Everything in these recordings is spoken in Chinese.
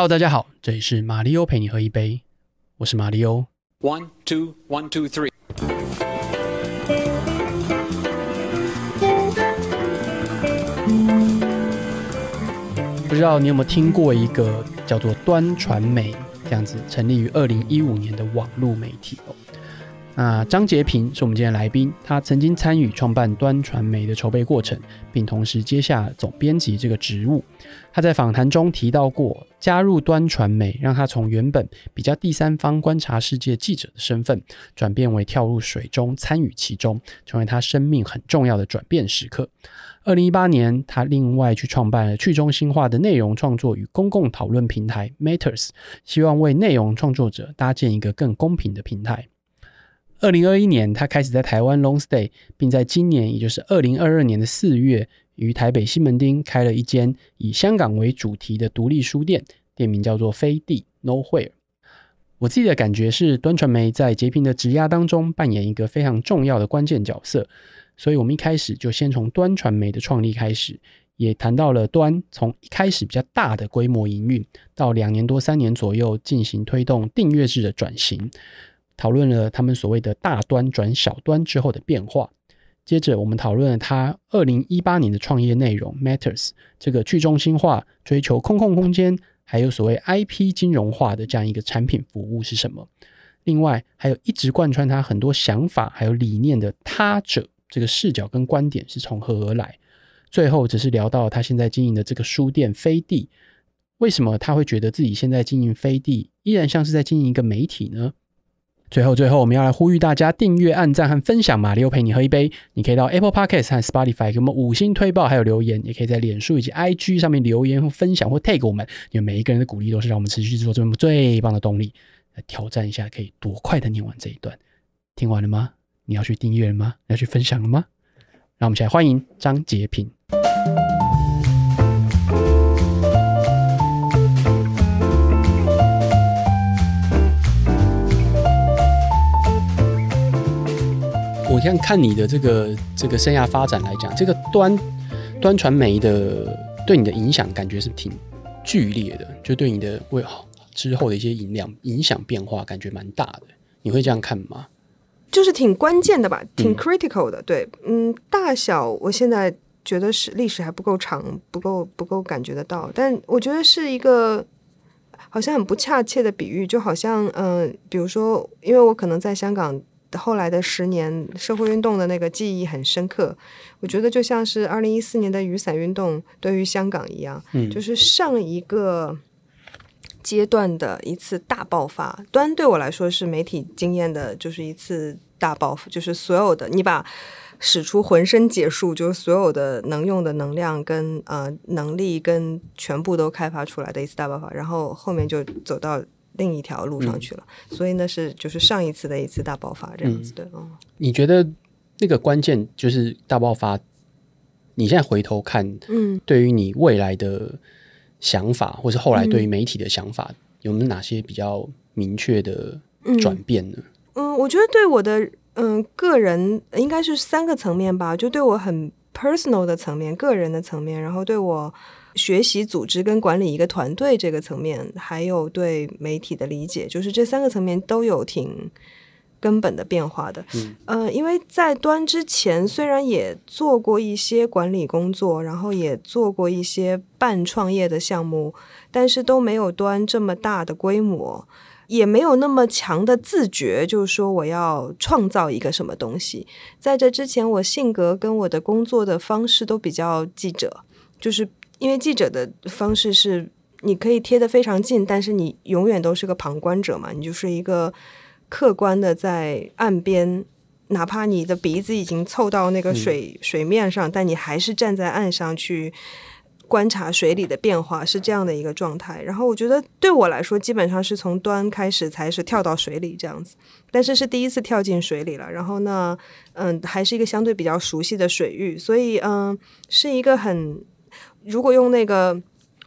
Hello，大家好，这里是马里欧陪你喝一杯，我是马里欧。One two one two three。不知道你有没有听过一个叫做端传媒这样子，成立于二零一五年的网络媒体哦。啊，张杰平是我们今天来宾，他曾经参与创办端传媒的筹备过程，并同时接下总编辑这个职务。他在访谈中提到过，加入端传媒让他从原本比较第三方观察世界记者的身份，转变为跳入水中参与其中，成为他生命很重要的转变时刻。二零一八年，他另外去创办了去中心化的内容创作与公共讨论平台 Matters，希望为内容创作者搭建一个更公平的平台。二零二一年，他开始在台湾 Long Stay，并在今年，也就是二零二二年的四月。于台北西门町开了一间以香港为主题的独立书店，店名叫做飞地 （No Where）。我自己的感觉是，端传媒在截屏的质押当中扮演一个非常重要的关键角色，所以我们一开始就先从端传媒的创立开始，也谈到了端从一开始比较大的规模营运，到两年多、三年左右进行推动订阅制的转型，讨论了他们所谓的大端转小端之后的变化。接着，我们讨论了他二零一八年的创业内容，Matters 这个去中心化、追求空空空间，还有所谓 IP 金融化的这样一个产品服务是什么。另外，还有一直贯穿他很多想法还有理念的他者这个视角跟观点是从何而来。最后，只是聊到他现在经营的这个书店飞地，为什么他会觉得自己现在经营飞地依然像是在经营一个媒体呢？最后，最后，我们要来呼吁大家订阅、按赞和分享。马里欧陪你喝一杯，你可以到 Apple Podcast 和 Spotify 给我们五星推爆，还有留言，也可以在脸书以及 IG 上面留言或分享或 tag 我们。因为每一个人的鼓励都是让我们持续制作最最棒的动力。来挑战一下，可以多快的念完这一段？听完了吗？你要去订阅吗？你要去分享了吗？让我们起来欢迎张杰平。像看你的这个这个生涯发展来讲，这个端端传媒的对你的影响，感觉是挺剧烈的，就对你的好之后的一些影响影响变化，感觉蛮大的。你会这样看吗？就是挺关键的吧，挺 critical 的。对，嗯，大小我现在觉得是历史还不够长，不够不够感觉得到，但我觉得是一个好像很不恰切的比喻，就好像嗯，比如说，因为我可能在香港。后来的十年，社会运动的那个记忆很深刻。我觉得就像是二零一四年的雨伞运动对于香港一样，就是上一个阶段的一次大爆发。端对我来说是媒体经验的，就是一次大爆发，就是所有的你把使出浑身解数，就是所有的能用的能量跟呃能力跟全部都开发出来的一次大爆发，然后后面就走到。另一条路上去了，所以那是就是上一次的一次大爆发这样子的。嗯，你觉得那个关键就是大爆发？你现在回头看，嗯，对于你未来的想法，或是后来对于媒体的想法，有没有哪些比较明确的转变呢？嗯，我觉得对我的嗯个人应该是三个层面吧，就对我很 personal 的层面，个人的层面，然后对我。学习、组织跟管理一个团队这个层面，还有对媒体的理解，就是这三个层面都有挺根本的变化的。嗯，呃，因为在端之前，虽然也做过一些管理工作，然后也做过一些半创业的项目，但是都没有端这么大的规模，也没有那么强的自觉，就是说我要创造一个什么东西。在这之前，我性格跟我的工作的方式都比较记者，就是。因为记者的方式是，你可以贴得非常近，但是你永远都是个旁观者嘛，你就是一个客观的在岸边，哪怕你的鼻子已经凑到那个水水面上，但你还是站在岸上去观察水里的变化，是这样的一个状态。然后我觉得对我来说，基本上是从端开始才是跳到水里这样子，但是是第一次跳进水里了。然后呢，嗯，还是一个相对比较熟悉的水域，所以嗯，是一个很。如果用那个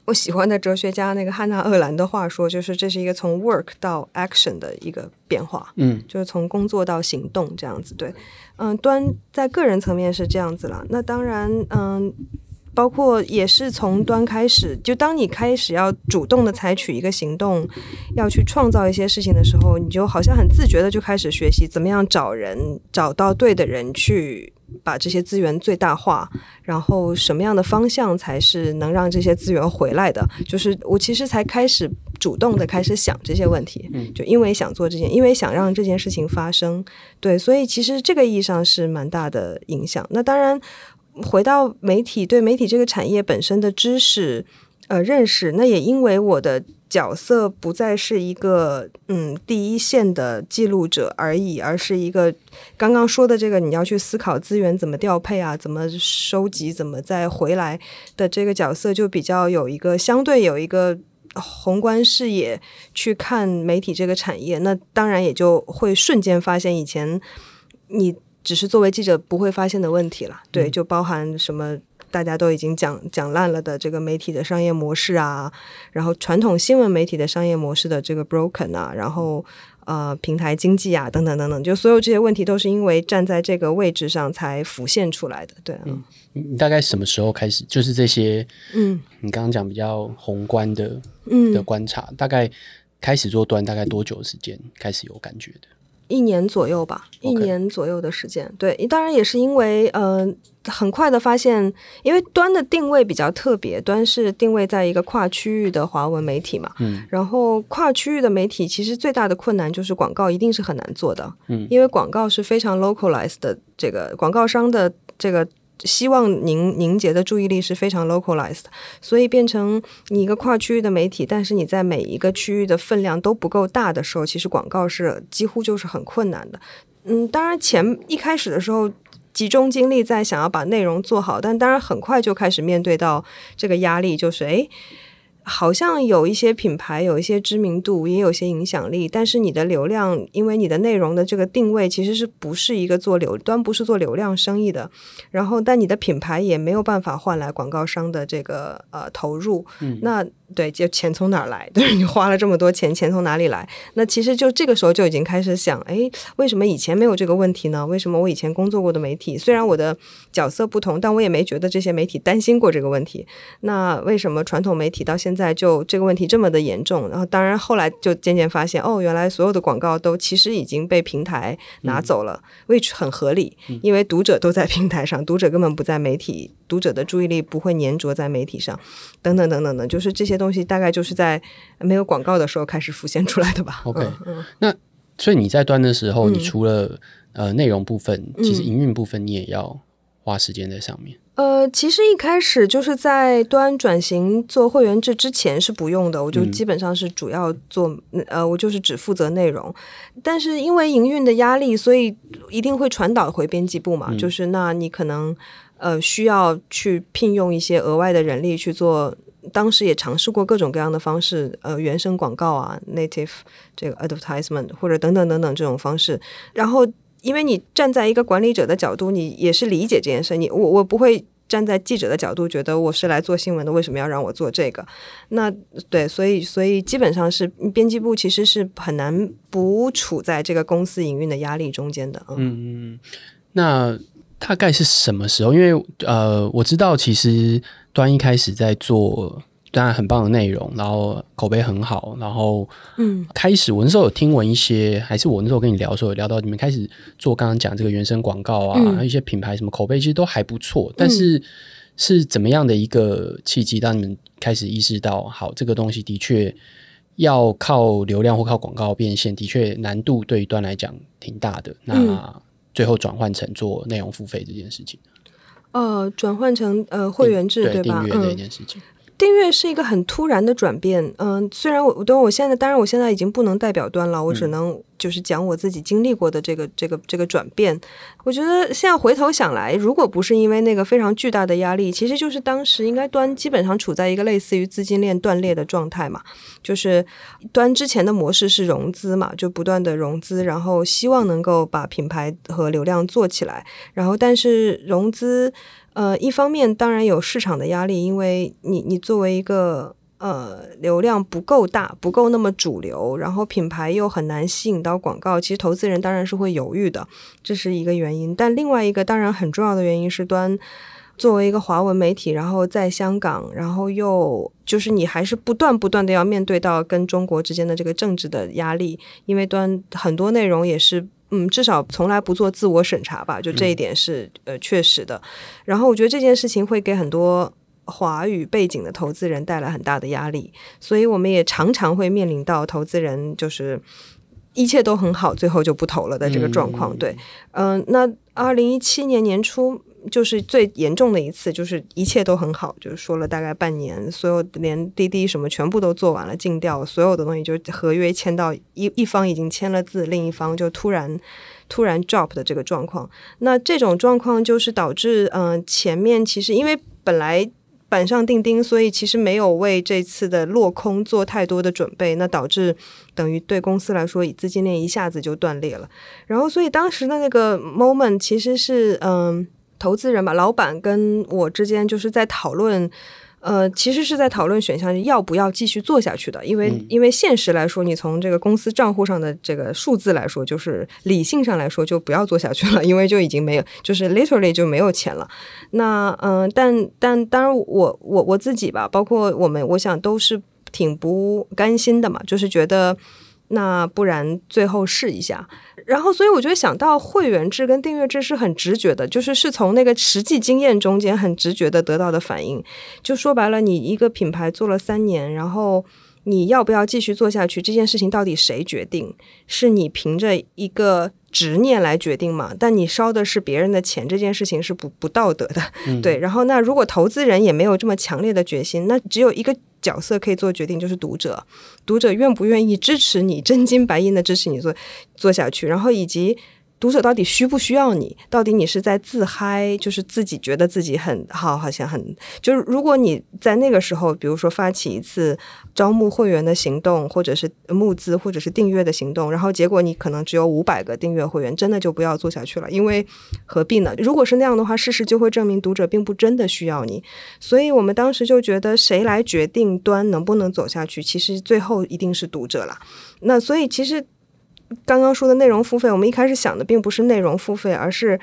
我喜欢的哲学家那个汉娜·厄兰的话说，就是这是一个从 work 到 action 的一个变化，嗯，就是从工作到行动这样子。对，嗯，端在个人层面是这样子了。那当然，嗯，包括也是从端开始，就当你开始要主动的采取一个行动，要去创造一些事情的时候，你就好像很自觉的就开始学习怎么样找人，找到对的人去。把这些资源最大化，然后什么样的方向才是能让这些资源回来的？就是我其实才开始主动的开始想这些问题，就因为想做这件，因为想让这件事情发生，对，所以其实这个意义上是蛮大的影响。那当然，回到媒体对媒体这个产业本身的知识，呃，认识，那也因为我的。角色不再是一个嗯第一线的记录者而已，而是一个刚刚说的这个你要去思考资源怎么调配啊，怎么收集，怎么再回来的这个角色，就比较有一个相对有一个宏观视野去看媒体这个产业，那当然也就会瞬间发现以前你只是作为记者不会发现的问题了。对，就包含什么。大家都已经讲讲烂了的这个媒体的商业模式啊，然后传统新闻媒体的商业模式的这个 broken 啊，然后呃平台经济啊等等等等，就所有这些问题都是因为站在这个位置上才浮现出来的，对。嗯，你大概什么时候开始？就是这些，嗯，你刚刚讲比较宏观的，嗯的观察，大概开始做端，大概多久时间开始有感觉的？一年左右吧，一年左右的时间。对，当然也是因为，呃，很快的发现，因为端的定位比较特别，端是定位在一个跨区域的华文媒体嘛。嗯。然后，跨区域的媒体其实最大的困难就是广告一定是很难做的。嗯。因为广告是非常 localized 的，这个广告商的这个。希望凝凝结的注意力是非常 localized，所以变成你一个跨区域的媒体，但是你在每一个区域的分量都不够大的时候，其实广告是几乎就是很困难的。嗯，当然前一开始的时候集中精力在想要把内容做好，但当然很快就开始面对到这个压力，就是哎。好像有一些品牌有一些知名度，也有些影响力，但是你的流量，因为你的内容的这个定位其实是不是一个做流端，不是做流量生意的，然后但你的品牌也没有办法换来广告商的这个呃投入，嗯，那对，就钱从哪儿来？对，你花了这么多钱，钱从哪里来？那其实就这个时候就已经开始想，哎，为什么以前没有这个问题呢？为什么我以前工作过的媒体，虽然我的角色不同，但我也没觉得这些媒体担心过这个问题？那为什么传统媒体到现现在就这个问题这么的严重，然后当然后来就渐渐发现，哦，原来所有的广告都其实已经被平台拿走了，which 很合理，因为读者都在平台上，读者根本不在媒体，读者的注意力不会粘着在媒体上，等等等等等，就是这些东西大概就是在没有广告的时候开始浮现出来的吧。OK，那所以你在端的时候，你除了呃内容部分，其实营运部分你也要花时间在上面。呃，其实一开始就是在端转型做会员制之前是不用的，我就基本上是主要做呃，我就是只负责内容。但是因为营运的压力，所以一定会传导回编辑部嘛，就是那你可能呃需要去聘用一些额外的人力去做。当时也尝试过各种各样的方式，呃，原生广告啊，native 这个 advertisement 或者等等等等这种方式，然后。因为你站在一个管理者的角度，你也是理解这件事。你我我不会站在记者的角度，觉得我是来做新闻的，为什么要让我做这个？那对，所以所以基本上是编辑部其实是很难不处在这个公司营运的压力中间的嗯嗯嗯。那大概是什么时候？因为呃，我知道其实端一开始在做。当然，很棒的内容，然后口碑很好，然后嗯，开始我那时候有听闻一些，还是我那时候跟你聊的时候，聊到你们开始做刚刚讲这个原生广告啊，一些品牌什么口碑其实都还不错，但是是怎么样的一个契机让你们开始意识到，好这个东西的确要靠流量或靠广告变现，的确难度对端来讲挺大的。那最后转换成做内容付费这件事情，呃，转换成呃会员制对吧？订阅这件事情。订阅是一个很突然的转变，嗯，虽然我，我，我现在，当然，我现在已经不能代表端了，我只能就是讲我自己经历过的这个，这个，这个转变。我觉得现在回头想来，如果不是因为那个非常巨大的压力，其实就是当时应该端基本上处在一个类似于资金链断裂的状态嘛，就是端之前的模式是融资嘛，就不断的融资，然后希望能够把品牌和流量做起来，然后但是融资。呃，一方面当然有市场的压力，因为你你作为一个呃流量不够大、不够那么主流，然后品牌又很难吸引到广告，其实投资人当然是会犹豫的，这是一个原因。但另外一个当然很重要的原因是端作为一个华文媒体，然后在香港，然后又就是你还是不断不断的要面对到跟中国之间的这个政治的压力，因为端很多内容也是。嗯，至少从来不做自我审查吧，就这一点是呃确实的。然后我觉得这件事情会给很多华语背景的投资人带来很大的压力，所以我们也常常会面临到投资人就是一切都很好，最后就不投了的这个状况。对，嗯，那二零一七年年初。就是最严重的一次，就是一切都很好，就是说了大概半年，所有连滴滴什么全部都做完了，尽调所有的东西，就是合约签到一一方已经签了字，另一方就突然突然 drop 的这个状况。那这种状况就是导致，嗯，前面其实因为本来板上钉钉，所以其实没有为这次的落空做太多的准备，那导致等于对公司来说，以资金链一下子就断裂了。然后，所以当时的那个 moment 其实是，嗯。投资人吧，老板跟我之间就是在讨论，呃，其实是在讨论选项要不要继续做下去的，因为因为现实来说，你从这个公司账户上的这个数字来说，就是理性上来说就不要做下去了，因为就已经没有，就是 literally 就没有钱了。那嗯，但但当然，我我我自己吧，包括我们，我想都是挺不甘心的嘛，就是觉得。那不然最后试一下，然后所以我觉得想到会员制跟订阅制是很直觉的，就是是从那个实际经验中间很直觉的得到的反应。就说白了，你一个品牌做了三年，然后你要不要继续做下去，这件事情到底谁决定？是你凭着一个执念来决定嘛？但你烧的是别人的钱，这件事情是不不道德的。对，然后那如果投资人也没有这么强烈的决心，那只有一个。角色可以做决定，就是读者，读者愿不愿意支持你，真金白银的支持你做做下去，然后以及。读者到底需不需要你？到底你是在自嗨，就是自己觉得自己很好，好像很就是。如果你在那个时候，比如说发起一次招募会员的行动，或者是募资，或者是订阅的行动，然后结果你可能只有五百个订阅会员，真的就不要做下去了，因为何必呢？如果是那样的话，事实就会证明读者并不真的需要你。所以我们当时就觉得，谁来决定端能不能走下去？其实最后一定是读者了。那所以其实。刚刚说的内容付费，我们一开始想的并不是内容付费，而是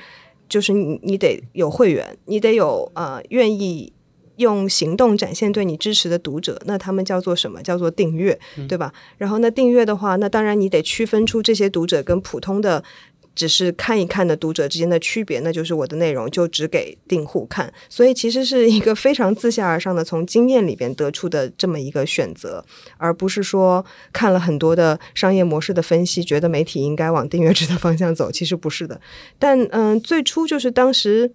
就是你你得有会员，你得有呃愿意用行动展现对你支持的读者，那他们叫做什么？叫做订阅，对吧？然后那订阅的话，那当然你得区分出这些读者跟普通的。只是看一看的读者之间的区别，那就是我的内容就只给订户看，所以其实是一个非常自下而上的，从经验里边得出的这么一个选择，而不是说看了很多的商业模式的分析，觉得媒体应该往订阅制的方向走，其实不是的。但嗯，最初就是当时。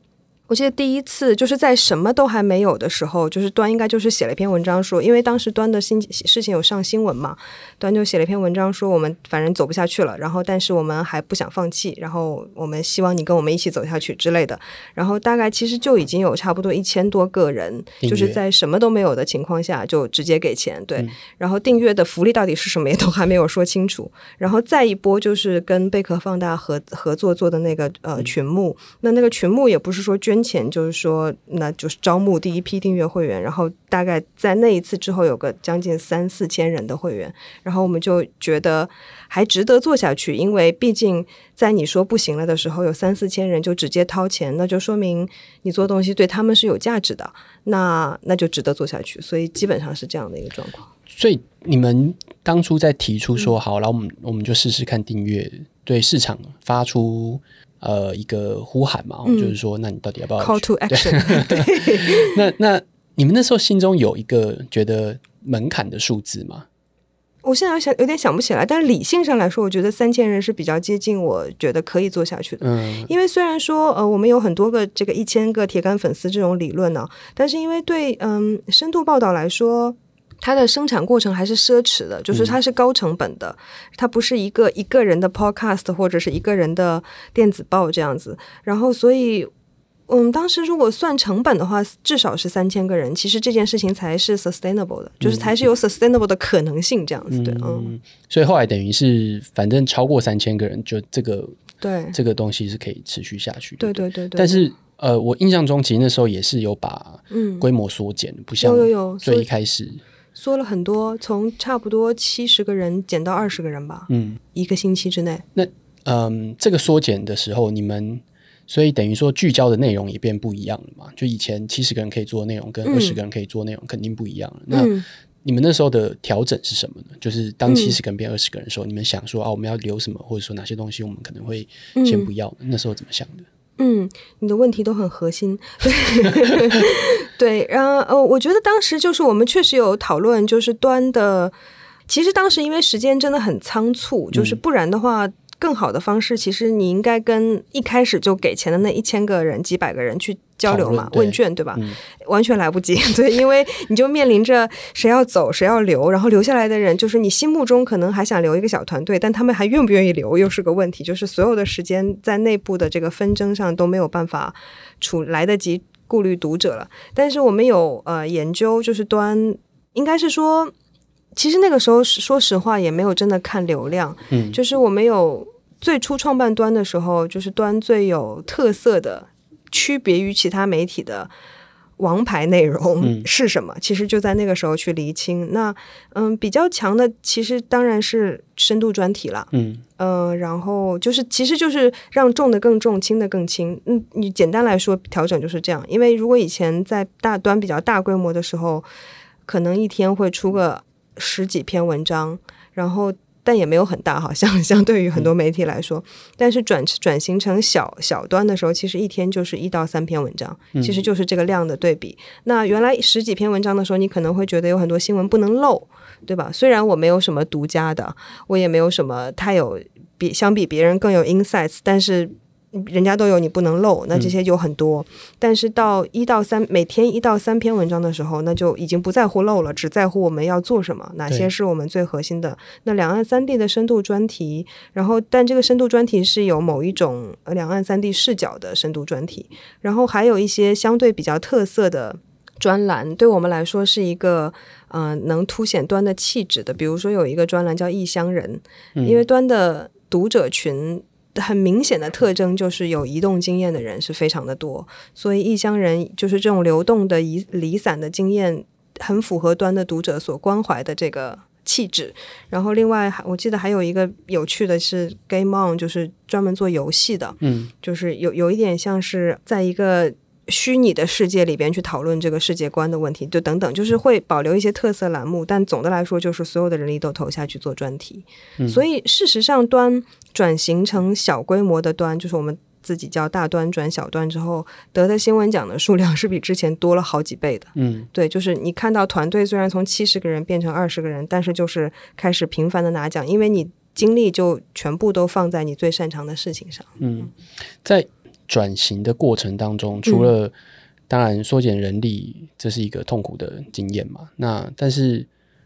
我记得第一次就是在什么都还没有的时候，就是端应该就是写了一篇文章说，因为当时端的新事情有上新闻嘛，端就写了一篇文章说我们反正走不下去了，然后但是我们还不想放弃，然后我们希望你跟我们一起走下去之类的。然后大概其实就已经有差不多一千多个人，就是在什么都没有的情况下就直接给钱，对。然后订阅的福利到底是什么也都还没有说清楚。然后再一波就是跟贝壳放大合合作做的那个呃群募，那那个群募也不是说捐。前就是说，那就是招募第一批订阅会员，然后大概在那一次之后，有个将近三四千人的会员，然后我们就觉得还值得做下去，因为毕竟在你说不行了的时候，有三四千人就直接掏钱，那就说明你做东西对他们是有价值的，那那就值得做下去，所以基本上是这样的一个状况。所以你们当初在提出说，好，后我们我们就试试看订阅，对市场发出。呃，一个呼喊嘛，就是说，那你到底要不要？Call to action。那那你们那时候心中有一个觉得门槛的数字吗？我现在想有点想不起来，但是理性上来说，我觉得三千人是比较接近，我觉得可以做下去的。嗯，因为虽然说，呃，我们有很多个这个一千个铁杆粉丝这种理论呢，但是因为对嗯深度报道来说。它的生产过程还是奢侈的，就是它是高成本的，它不是一个一个人的 podcast 或者是一个人的电子报这样子。然后，所以我们当时如果算成本的话，至少是三千个人。其实这件事情才是 sustainable 的，就是才是有 sustainable 的可能性这样子对，嗯，所以后来等于是反正超过三千个人，就这个对这个东西是可以持续下去。对对对对。但是呃，我印象中其实那时候也是有把嗯规模缩减，不像最一开始。缩了很多，从差不多七十个人减到二十个人吧。嗯，一个星期之内。那，嗯，这个缩减的时候，你们所以等于说聚焦的内容也变不一样了嘛？就以前七十个人可以做内容，跟二十个人可以做内容肯定不一样。了。那你们那时候的调整是什么呢？就是当七十个人变二十个人的时候，你们想说啊，我们要留什么，或者说哪些东西我们可能会先不要？那时候怎么想的？嗯，你的问题都很核心，对，然后呃，我觉得当时就是我们确实有讨论，就是端的，其实当时因为时间真的很仓促，就是不然的话。更好的方式，其实你应该跟一开始就给钱的那一千个人、几百个人去交流嘛，问卷对吧？完全来不及，对，因为你就面临着谁要走，谁要留，然后留下来的人就是你心目中可能还想留一个小团队，但他们还愿不愿意留又是个问题。就是所有的时间在内部的这个纷争上都没有办法处来得及顾虑读者了。但是我们有呃研究，就是端应该是说，其实那个时候说实话也没有真的看流量，嗯，就是我们有。最初创办端的时候，就是端最有特色的、区别于其他媒体的王牌内容是什么？其实就在那个时候去厘清。那嗯，比较强的其实当然是深度专题了。嗯然后就是，其实就是让重的更重，轻的更轻。嗯，你简单来说，调整就是这样。因为如果以前在大端比较大规模的时候，可能一天会出个十几篇文章，然后。但也没有很大，好像 相对于很多媒体来说，但是转转型成小小端的时候，其实一天就是一到三篇文章，其实就是这个量的对比。那原来十几篇文章的时候，你可能会觉得有很多新闻不能漏，对吧？虽然我没有什么独家的，我也没有什么，太有比相比别人更有 insights，但是。人家都有，你不能漏。那这些就很多，但是到一到三每天一到三篇文章的时候，那就已经不在乎漏了，只在乎我们要做什么，哪些是我们最核心的。那两岸三地的深度专题，然后但这个深度专题是有某一种两岸三地视角的深度专题，然后还有一些相对比较特色的专栏，对我们来说是一个嗯能凸显端的气质的。比如说有一个专栏叫《异乡人》，因为端的读者群。很明显的特征就是有移动经验的人是非常的多，所以异乡人就是这种流动的移离散的经验，很符合端的读者所关怀的这个气质。然后另外还我记得还有一个有趣的是，Game On 就是专门做游戏的，嗯，就是有有一点像是在一个。虚拟的世界里边去讨论这个世界观的问题，就等等，就是会保留一些特色栏目，但总的来说，就是所有的人力都投下去做专题。所以事实上，端转型成小规模的端，就是我们自己叫大端转小端之后，得的新闻奖的数量是比之前多了好几倍的。嗯，对，就是你看到团队虽然从七十个人变成二十个人，但是就是开始频繁的拿奖，因为你精力就全部都放在你最擅长的事情上。嗯，在。转型的过程当中，除了当然缩减人力，这是一个痛苦的经验嘛？那但是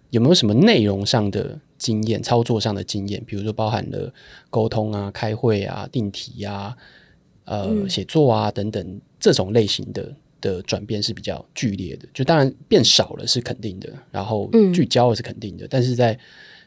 有没有什么内容上的经验、操作上的经验，比如说包含了沟通啊、开会啊、定题啊、呃、写作啊等等这种类型的的转变是比较剧烈的。就当然变少了是肯定的，然后聚焦是肯定的。但是在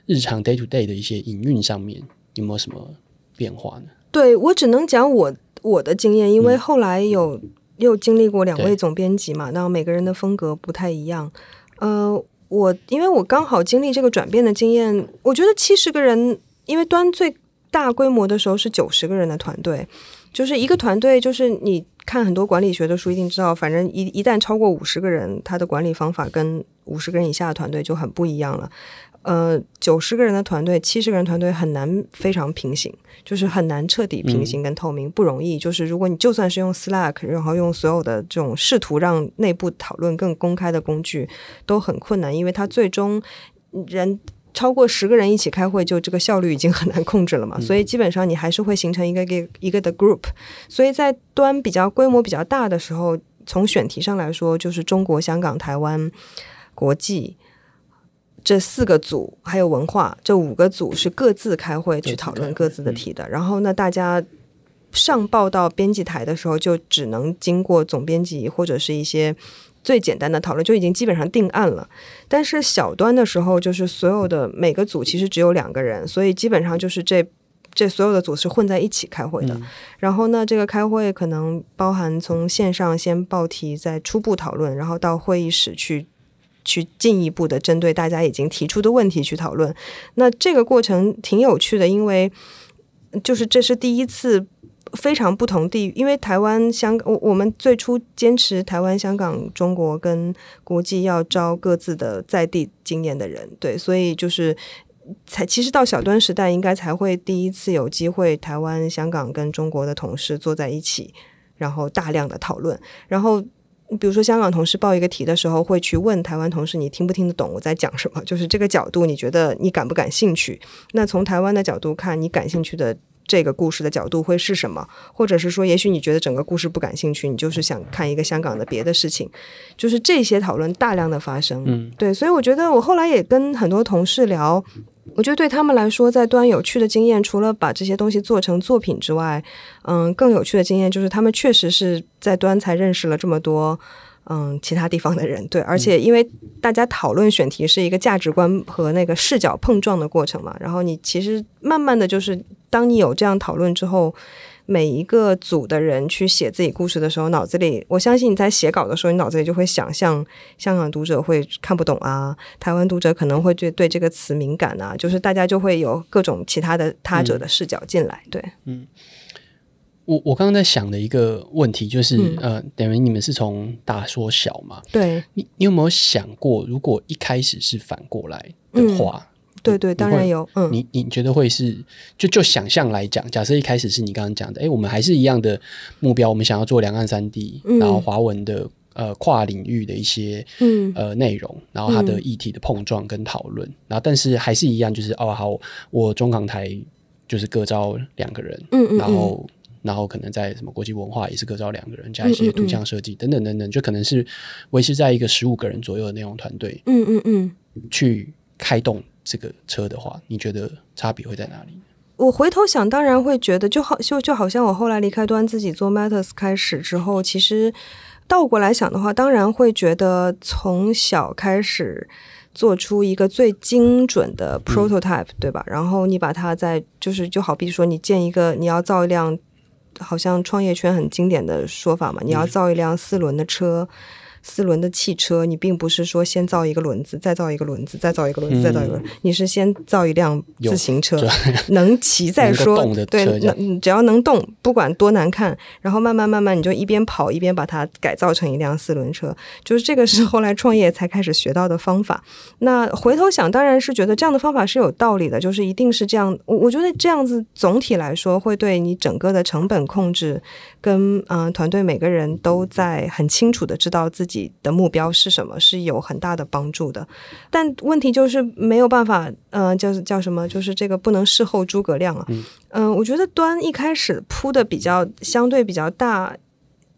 日常 day to day 的一些营运上面，有没有什么变化呢？对我只能讲我。我的经验，因为后来有又经历过两位总编辑嘛，那每个人的风格不太一样。呃，我因为我刚好经历这个转变的经验，我觉得七十个人，因为端最大规模的时候是九十个人的团队，就是一个团队，就是你看很多管理学的书一定知道，反正一一旦超过五十个人，他的管理方法跟五十个人以下的团队就很不一样了。呃，九十个人的团队，七十个人团队很难非常平行，就是很难彻底平行跟透明，不容易。就是如果你就算是用 Slack，然后用所有的这种试图让内部讨论更公开的工具，都很困难，因为它最终人超过十个人一起开会，就这个效率已经很难控制了嘛。所以基本上你还是会形成一个一个的 group。所以在端比较规模比较大的时候，从选题上来说，就是中国、香港、台湾、国际。这四个组还有文化这五个组是各自开会去讨论各自的题的，然后呢，大家上报到编辑台的时候就只能经过总编辑或者是一些最简单的讨论就已经基本上定案了。但是小端的时候，就是所有的每个组其实只有两个人，所以基本上就是这这所有的组是混在一起开会的。然后呢，这个开会可能包含从线上先报题，再初步讨论，然后到会议室去。去进一步的针对大家已经提出的问题去讨论，那这个过程挺有趣的，因为就是这是第一次非常不同地域，因为台湾、香港，我我们最初坚持台湾、香港、中国跟国际要招各自的在地经验的人，对，所以就是才其实到小端时代，应该才会第一次有机会台湾、香港跟中国的同事坐在一起，然后大量的讨论，然后。你比如说，香港同事报一个题的时候，会去问台湾同事：“你听不听得懂我在讲什么？”就是这个角度，你觉得你感不感兴趣？那从台湾的角度看，你感兴趣的这个故事的角度会是什么？或者是说，也许你觉得整个故事不感兴趣，你就是想看一个香港的别的事情？就是这些讨论大量的发生。嗯，对，所以我觉得我后来也跟很多同事聊。我觉得对他们来说，在端有趣的经验，除了把这些东西做成作品之外，嗯，更有趣的经验就是他们确实是在端才认识了这么多，嗯，其他地方的人。对，而且因为大家讨论选题是一个价值观和那个视角碰撞的过程嘛，然后你其实慢慢的就是，当你有这样讨论之后。每一个组的人去写自己故事的时候，脑子里，我相信你在写稿的时候，你脑子里就会想象香港读者会看不懂啊，台湾读者可能会对对这个词敏感啊，就是大家就会有各种其他的他者的视角进来。对，嗯，我我刚刚在想的一个问题就是，呃，等于你们是从大说小嘛？对，你你有没有想过，如果一开始是反过来的话？对对，当然有。嗯，你你觉得会是就就想象来讲，假设一开始是你刚刚讲的，哎，我们还是一样的目标，我们想要做两岸三地，然后华文的呃跨领域的一些嗯呃内容，然后它的议题的碰撞跟讨论，然后但是还是一样，就是哦好，我中港台就是各招两个人，嗯嗯，然后然后可能在什么国际文化也是各招两个人，加一些图像设计等等等等，就可能是维持在一个十五个人左右的内容团队，嗯嗯嗯，去开动。这个车的话，你觉得差别会在哪里？我回头想，当然会觉得就好，就就好像我后来离开端自己做 Matters 开始之后，其实倒过来想的话，当然会觉得从小开始做出一个最精准的 prototype，对吧？然后你把它在就是就好比说，你建一个，你要造一辆，好像创业圈很经典的说法嘛，你要造一辆四轮的车。四轮的汽车，你并不是说先造一个轮子，再造一个轮子，再造一个轮子，再造一个，你是先造一辆自行车，能骑 再说。对，只要能动，不管多难看，然后慢慢慢慢，你就一边跑一边把它改造成一辆四轮车。就是这个是后来创业才开始学到的方法。那回头想，当然是觉得这样的方法是有道理的，就是一定是这样。我我觉得这样子总体来说会对你整个的成本控制跟嗯团队每个人都在很清楚的知道自己。自己的目标是什么是有很大的帮助的，但问题就是没有办法，嗯，叫叫什么，就是这个不能事后诸葛亮啊。嗯，我觉得端一开始铺的比较相对比较大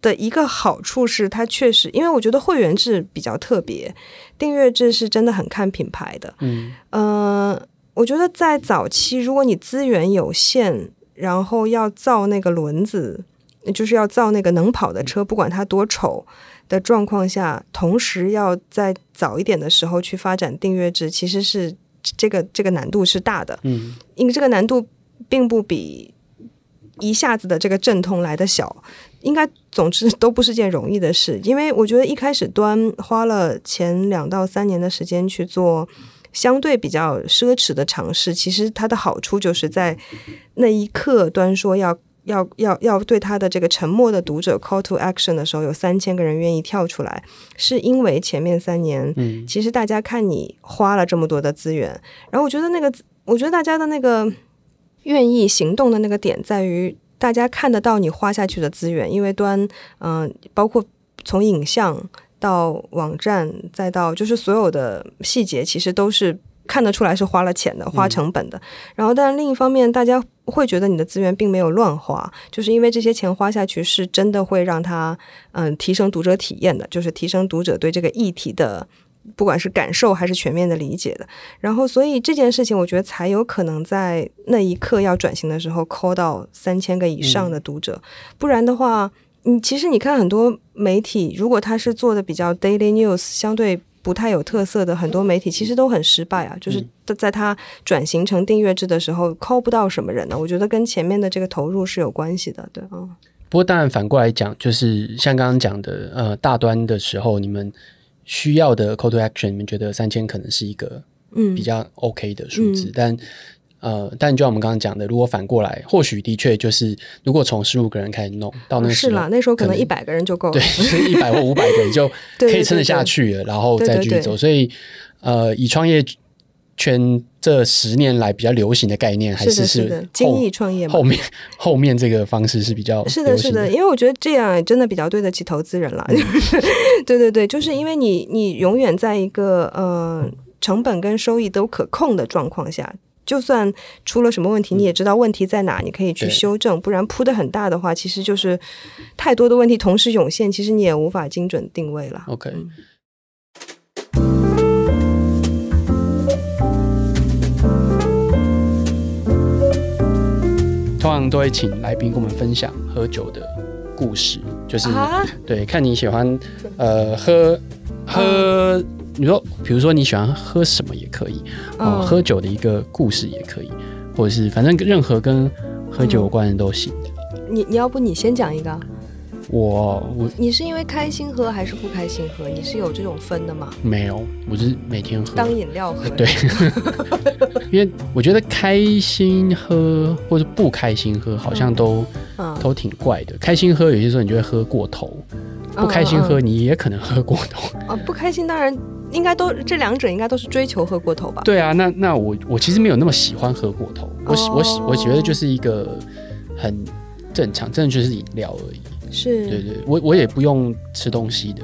的一个好处是，它确实，因为我觉得会员制比较特别，订阅制是真的很看品牌的。嗯，呃，我觉得在早期，如果你资源有限，然后要造那个轮子，就是要造那个能跑的车，不管它多丑。的状况下，同时要在早一点的时候去发展订阅制，其实是这个这个难度是大的，嗯，因为这个难度并不比一下子的这个阵痛来的小，应该总之都不是件容易的事。因为我觉得一开始端花了前两到三年的时间去做相对比较奢侈的尝试，其实它的好处就是在那一刻端说要。要要要对他的这个沉默的读者 call to action 的时候，有三千个人愿意跳出来，是因为前面三年，嗯，其实大家看你花了这么多的资源，然后我觉得那个，我觉得大家的那个愿意行动的那个点，在于大家看得到你花下去的资源，因为端，嗯，包括从影像到网站，再到就是所有的细节，其实都是。看得出来是花了钱的，花成本的。然后，但另一方面，大家会觉得你的资源并没有乱花，就是因为这些钱花下去是真的会让它，嗯，提升读者体验的，就是提升读者对这个议题的，不管是感受还是全面的理解的。然后，所以这件事情，我觉得才有可能在那一刻要转型的时候，扣到三千个以上的读者。不然的话，你其实你看很多媒体，如果他是做的比较 daily news，相对。不太有特色的很多媒体其实都很失败啊，就是在它转型成订阅制的时候，call 不到什么人呢？我觉得跟前面的这个投入是有关系的，对啊。不过当然反过来讲，就是像刚刚讲的，呃，大端的时候你们需要的 call to action，你们觉得三千可能是一个嗯比较 OK 的数字，但。呃，但就像我们刚刚讲的，如果反过来，或许的确就是，如果从十五个人开始弄，到那是了，那时候可能一百个人就够了，对，一百或五百人就 可以撑得下去，了，然后再继续走。所以，呃，以创业圈这十年来比较流行的概念，还是是精益创业嘛？后面后面这个方式是比较是的，是的，因为我觉得这样真的比较对得起投资人了。对对对，就是因为你你永远在一个呃成本跟收益都可控的状况下。就算出了什么问题，你也知道问题在哪，你可以去修正。不然铺的很大的话，其实就是太多的问题同时涌现，其实你也无法精准定位了。OK。通常都会请来宾跟我们分享喝酒的故事，就是对，看你喜欢呃喝喝。你说，比如说你喜欢喝什么也可以，哦，喝酒的一个故事也可以，或者是反正任何跟喝酒有关的都行。你你要不你先讲一个。我我你是因为开心喝还是不开心喝？你是有这种分的吗？没有，我是每天喝当饮料喝。对，因为我觉得开心喝或者不开心喝好像都都挺怪的。开心喝有些时候你就会喝过头，不开心喝你也可能喝过头。啊，不开心当然。应该都这两者应该都是追求喝过头吧？对啊，那那我我其实没有那么喜欢喝过头，我喜、我喜我觉得就是一个很正常，真的就是饮料而已。是对对，我我也不用吃东西的，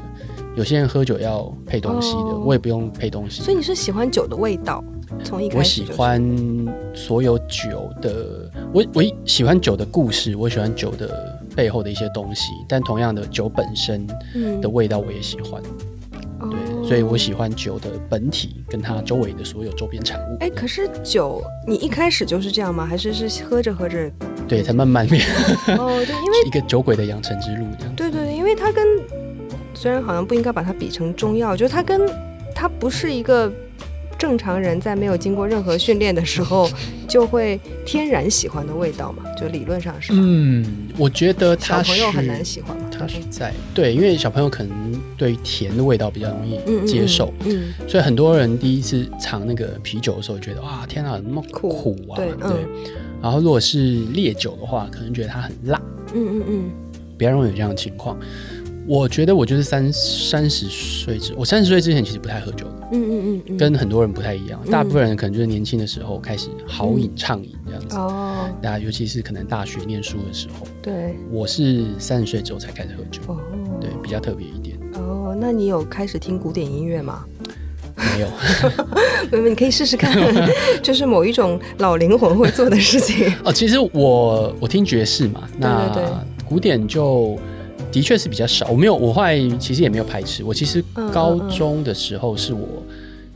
有些人喝酒要配东西的，我也不用配东西。所以你是喜欢酒的味道？从一我喜欢所有酒的，我我喜欢酒的故事，我喜欢酒的背后的一些东西。但同样的，酒本身的味道我也喜欢。对。所以，我喜欢酒的本体跟它周围的所有周边产物。哎，可是酒，你一开始就是这样吗？还是是喝着喝着，对，才慢慢变。哦，对，因为 一个酒鬼的养成之路，这样。对对对，因为它跟虽然好像不应该把它比成中药，就是它跟它不是一个正常人在没有经过任何训练的时候 就会天然喜欢的味道嘛。就理论上是。嗯，我觉得他小朋友很难喜欢它是在对，因为小朋友可能对甜的味道比较容易接受，嗯，所以很多人第一次尝那个啤酒的时候，觉得哇，天哪，那么苦啊？对，然后如果是烈酒的话，可能觉得它很辣，嗯嗯嗯，比较容易有这样的情况。我觉得我就是三三十岁之我三十岁之前其实不太喝酒的，嗯嗯嗯，跟很多人不太一样。大部分人可能就是年轻的时候开始豪饮畅饮这样子哦，那尤其是可能大学念书的时候。对，我是三十岁之后才开始喝酒。哦，对，比较特别一点。哦，那你有开始听古典音乐吗？没有，没有，你可以试试看，就是某一种老灵魂会做的事情。哦，其实我我听爵士嘛，那古典就。的确是比较少，我没有，我后来其实也没有排斥。我其实高中的时候是我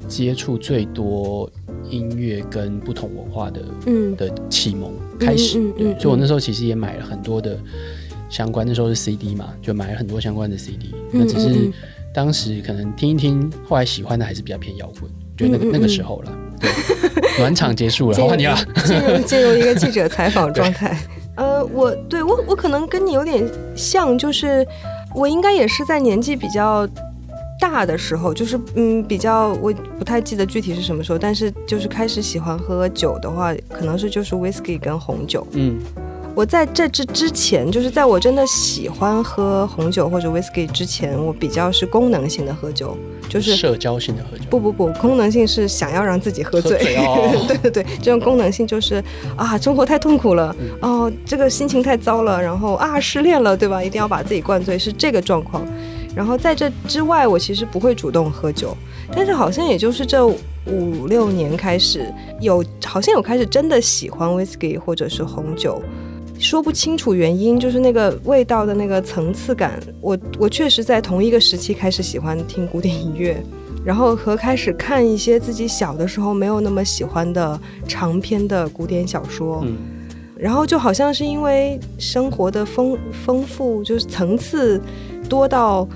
接触最多音乐跟不同文化的嗯，的启蒙开始，对，所以我那时候其实也买了很多的相关。那时候是 CD 嘛，就买了很多相关的 CD。那只是当时可能听一听，后来喜欢的还是比较偏摇滚。就那个那个时候了，对，暖场结束了，好，你啊，进入进入一个记者采访 状态。呃，我对我我可能跟你有点像，就是我应该也是在年纪比较大的时候，就是嗯，比较我不太记得具体是什么时候，但是就是开始喜欢喝酒的话，可能是就是 whisky 跟红酒，嗯。我在这之之前，就是在我真的喜欢喝红酒或者 whiskey 之前，我比较是功能性的喝酒，就是社交性的喝酒。不不不，功能性是想要让自己喝醉。对对对，这种功能性就是啊，生活太痛苦了，哦，这个心情太糟了，然后啊，失恋了，对吧？一定要把自己灌醉，是这个状况。然后在这之外，我其实不会主动喝酒，但是好像也就是这五六年开始，有好像有开始真的喜欢 whiskey 或者是红酒。说不清楚原因，就是那个味道的那个层次感。我我确实在同一个时期开始喜欢听古典音乐，然后和开始看一些自己小的时候没有那么喜欢的长篇的古典小说。嗯，然后就好像是因为生活的丰丰富，就是层次多到，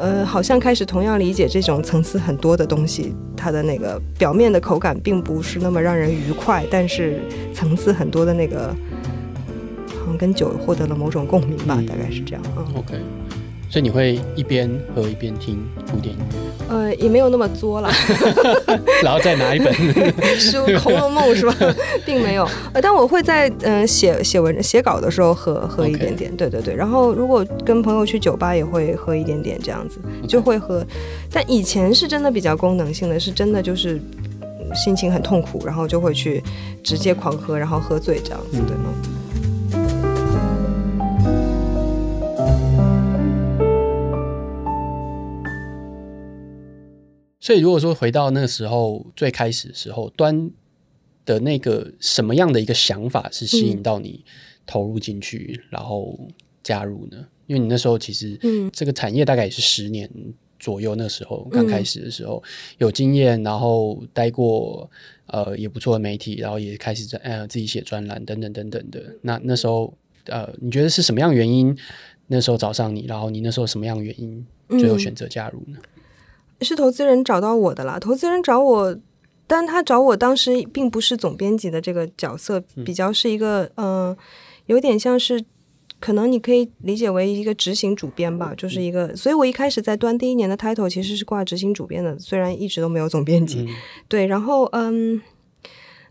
呃，好像开始同样理解这种层次很多的东西，它的那个表面的口感并不是那么让人愉快，但是层次很多的那个。跟酒获得了某种共鸣吧，大概是这样。嗯，OK。所以你会一边喝一边听古典音乐？呃，也没有那么作了。然后再拿一本书 《红楼梦》是吧？并没有。呃，但我会在嗯写写文写稿的时候喝喝一点点。对对对。然后如果跟朋友去酒吧也会喝一点点，这样子就会喝。但以前是真的比较功能性的，是真的就是心情很痛苦，然后就会去直接狂喝，然后喝醉这样子，对吗？所以，如果说回到那个时候最开始的时候端的那个什么样的一个想法是吸引到你投入进去，然后加入呢？因为你那时候其实这个产业大概也是十年左右，那时候刚开始的时候有经验，然后待过呃也不错的媒体，然后也开始在呃自己写专栏等等等等的。那那时候呃，你觉得是什么样原因那时候找上你？然后你那时候什么样的原因最后选择加入呢？是投资人找到我的啦。投资人找我，但他找我当时并不是总编辑的这个角色，比较是一个，嗯，有点像是，可能你可以理解为一个执行主编吧，就是一个，所以我一开始在端第一年的 title 其实是挂执行主编的，虽然一直都没有总编辑，对，然后，嗯，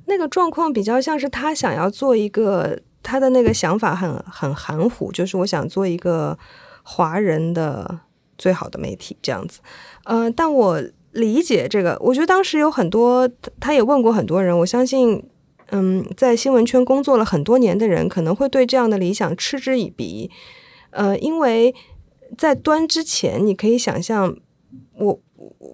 那个状况比较像是他想要做一个，他的那个想法很很含糊，就是我想做一个华人的最好的媒体这样子。呃，但我理解这个。我觉得当时有很多，他也问过很多人。我相信，嗯，在新闻圈工作了很多年的人，可能会对这样的理想嗤之以鼻。呃，因为在端之前，你可以想象，我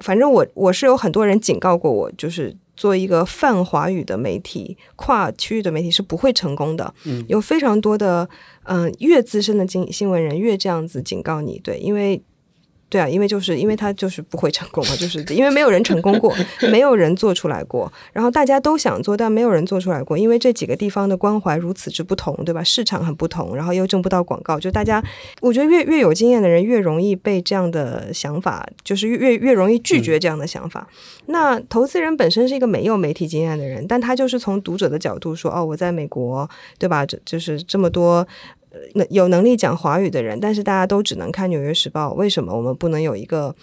反正我我是有很多人警告过我，就是做一个泛华语的媒体、跨区域的媒体是不会成功的。嗯，有非常多的，嗯，越资深的经新闻人越这样子警告你，对，因为。对啊，因为就是因为他就是不会成功嘛，就是因为没有人成功过，没有人做出来过，然后大家都想做，但没有人做出来过，因为这几个地方的关怀如此之不同，对吧？市场很不同，然后又挣不到广告，就大家我觉得越越有经验的人越容易被这样的想法，就是越越容易拒绝这样的想法。那投资人本身是一个没有媒体经验的人，但他就是从读者的角度说，哦，我在美国，对吧？就就是这么多。能有能力讲华语的人，但是大家都只能看《纽约时报》，为什么我们不能有一个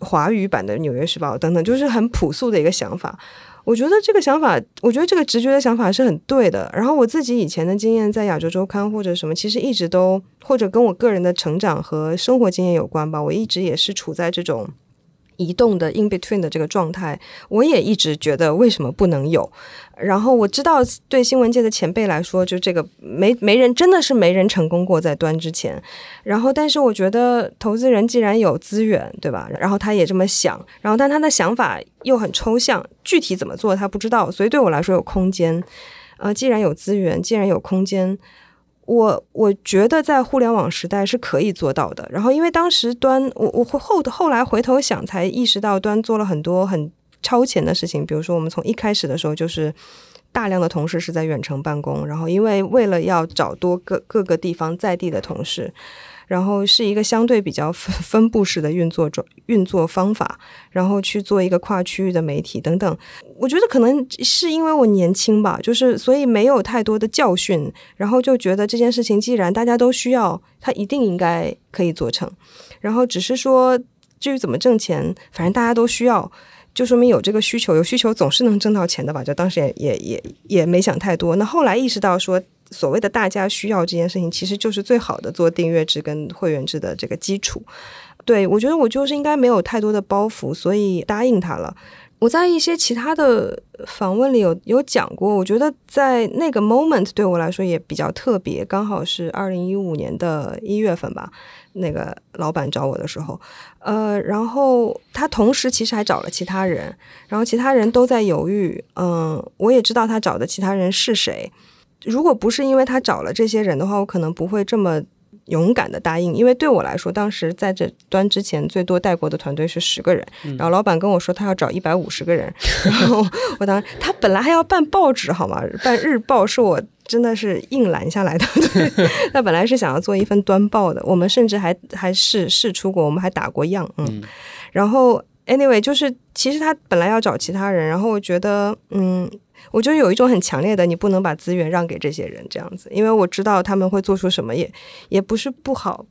华语版的《纽约时报》等等，就是很朴素的一个想法。我觉得这个想法，我觉得这个直觉的想法是很对的。然后我自己以前的经验，在亚洲周刊或者什么，其实一直都或者跟我个人的成长和生活经验有关吧。我一直也是处在这种。移动的 in between 的这个状态，我也一直觉得为什么不能有。然后我知道对新闻界的前辈来说，就这个没没人真的是没人成功过在端之前。然后但是我觉得投资人既然有资源，对吧？然后他也这么想，然后但他的想法又很抽象，具体怎么做他不知道。所以对我来说有空间。呃，既然有资源，既然有空间。我我觉得在互联网时代是可以做到的。然后，因为当时端，我我后后来回头想才意识到，端做了很多很超前的事情。比如说，我们从一开始的时候就是大量的同事是在远程办公，然后因为为了要找多个各个地方在地的同事。然后是一个相对比较分分布式的运作转运作方法，然后去做一个跨区域的媒体等等。我觉得可能是因为我年轻吧，就是所以没有太多的教训，然后就觉得这件事情既然大家都需要，它一定应该可以做成。然后只是说至于怎么挣钱，反正大家都需要，就说明有这个需求，有需求总是能挣到钱的吧。就当时也也也也没想太多。那后来意识到说。所谓的大家需要这件事情，其实就是最好的做订阅制跟会员制的这个基础。对我觉得我就是应该没有太多的包袱，所以答应他了。我在一些其他的访问里有有讲过，我觉得在那个 moment 对我来说也比较特别，刚好是二零一五年的一月份吧。那个老板找我的时候，呃，然后他同时其实还找了其他人，然后其他人都在犹豫。嗯，我也知道他找的其他人是谁。如果不是因为他找了这些人的话，我可能不会这么勇敢的答应。因为对我来说，当时在这端之前最多带过的团队是十个人，然后老板跟我说他要找一百五十个人，然后我当时他本来还要办报纸好吗？办日报是我真的是硬拦下来的。对 他本来是想要做一份端报的，我们甚至还还试试出过，我们还打过样，嗯。然后 anyway 就是其实他本来要找其他人，然后我觉得嗯。我就有一种很强烈的，你不能把资源让给这些人这样子，因为我知道他们会做出什么，也也不是不好，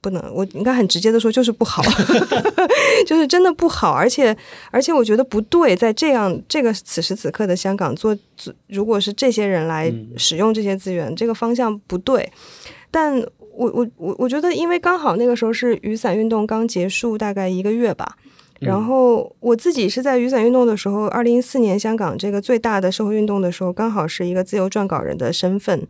不能，我应该很直接的说，就是不好，就是真的不好，而且而且我觉得不对，在这样这个此时此刻的香港做，如果是这些人来使用这些资源，这个方向不对，但我我我我觉得，因为刚好那个时候是雨伞运动刚结束，大概一个月吧。然后我自己是在雨伞运动的时候，二零一四年香港这个最大的社会运动的时候，刚好是一个自由撰稿人的身份，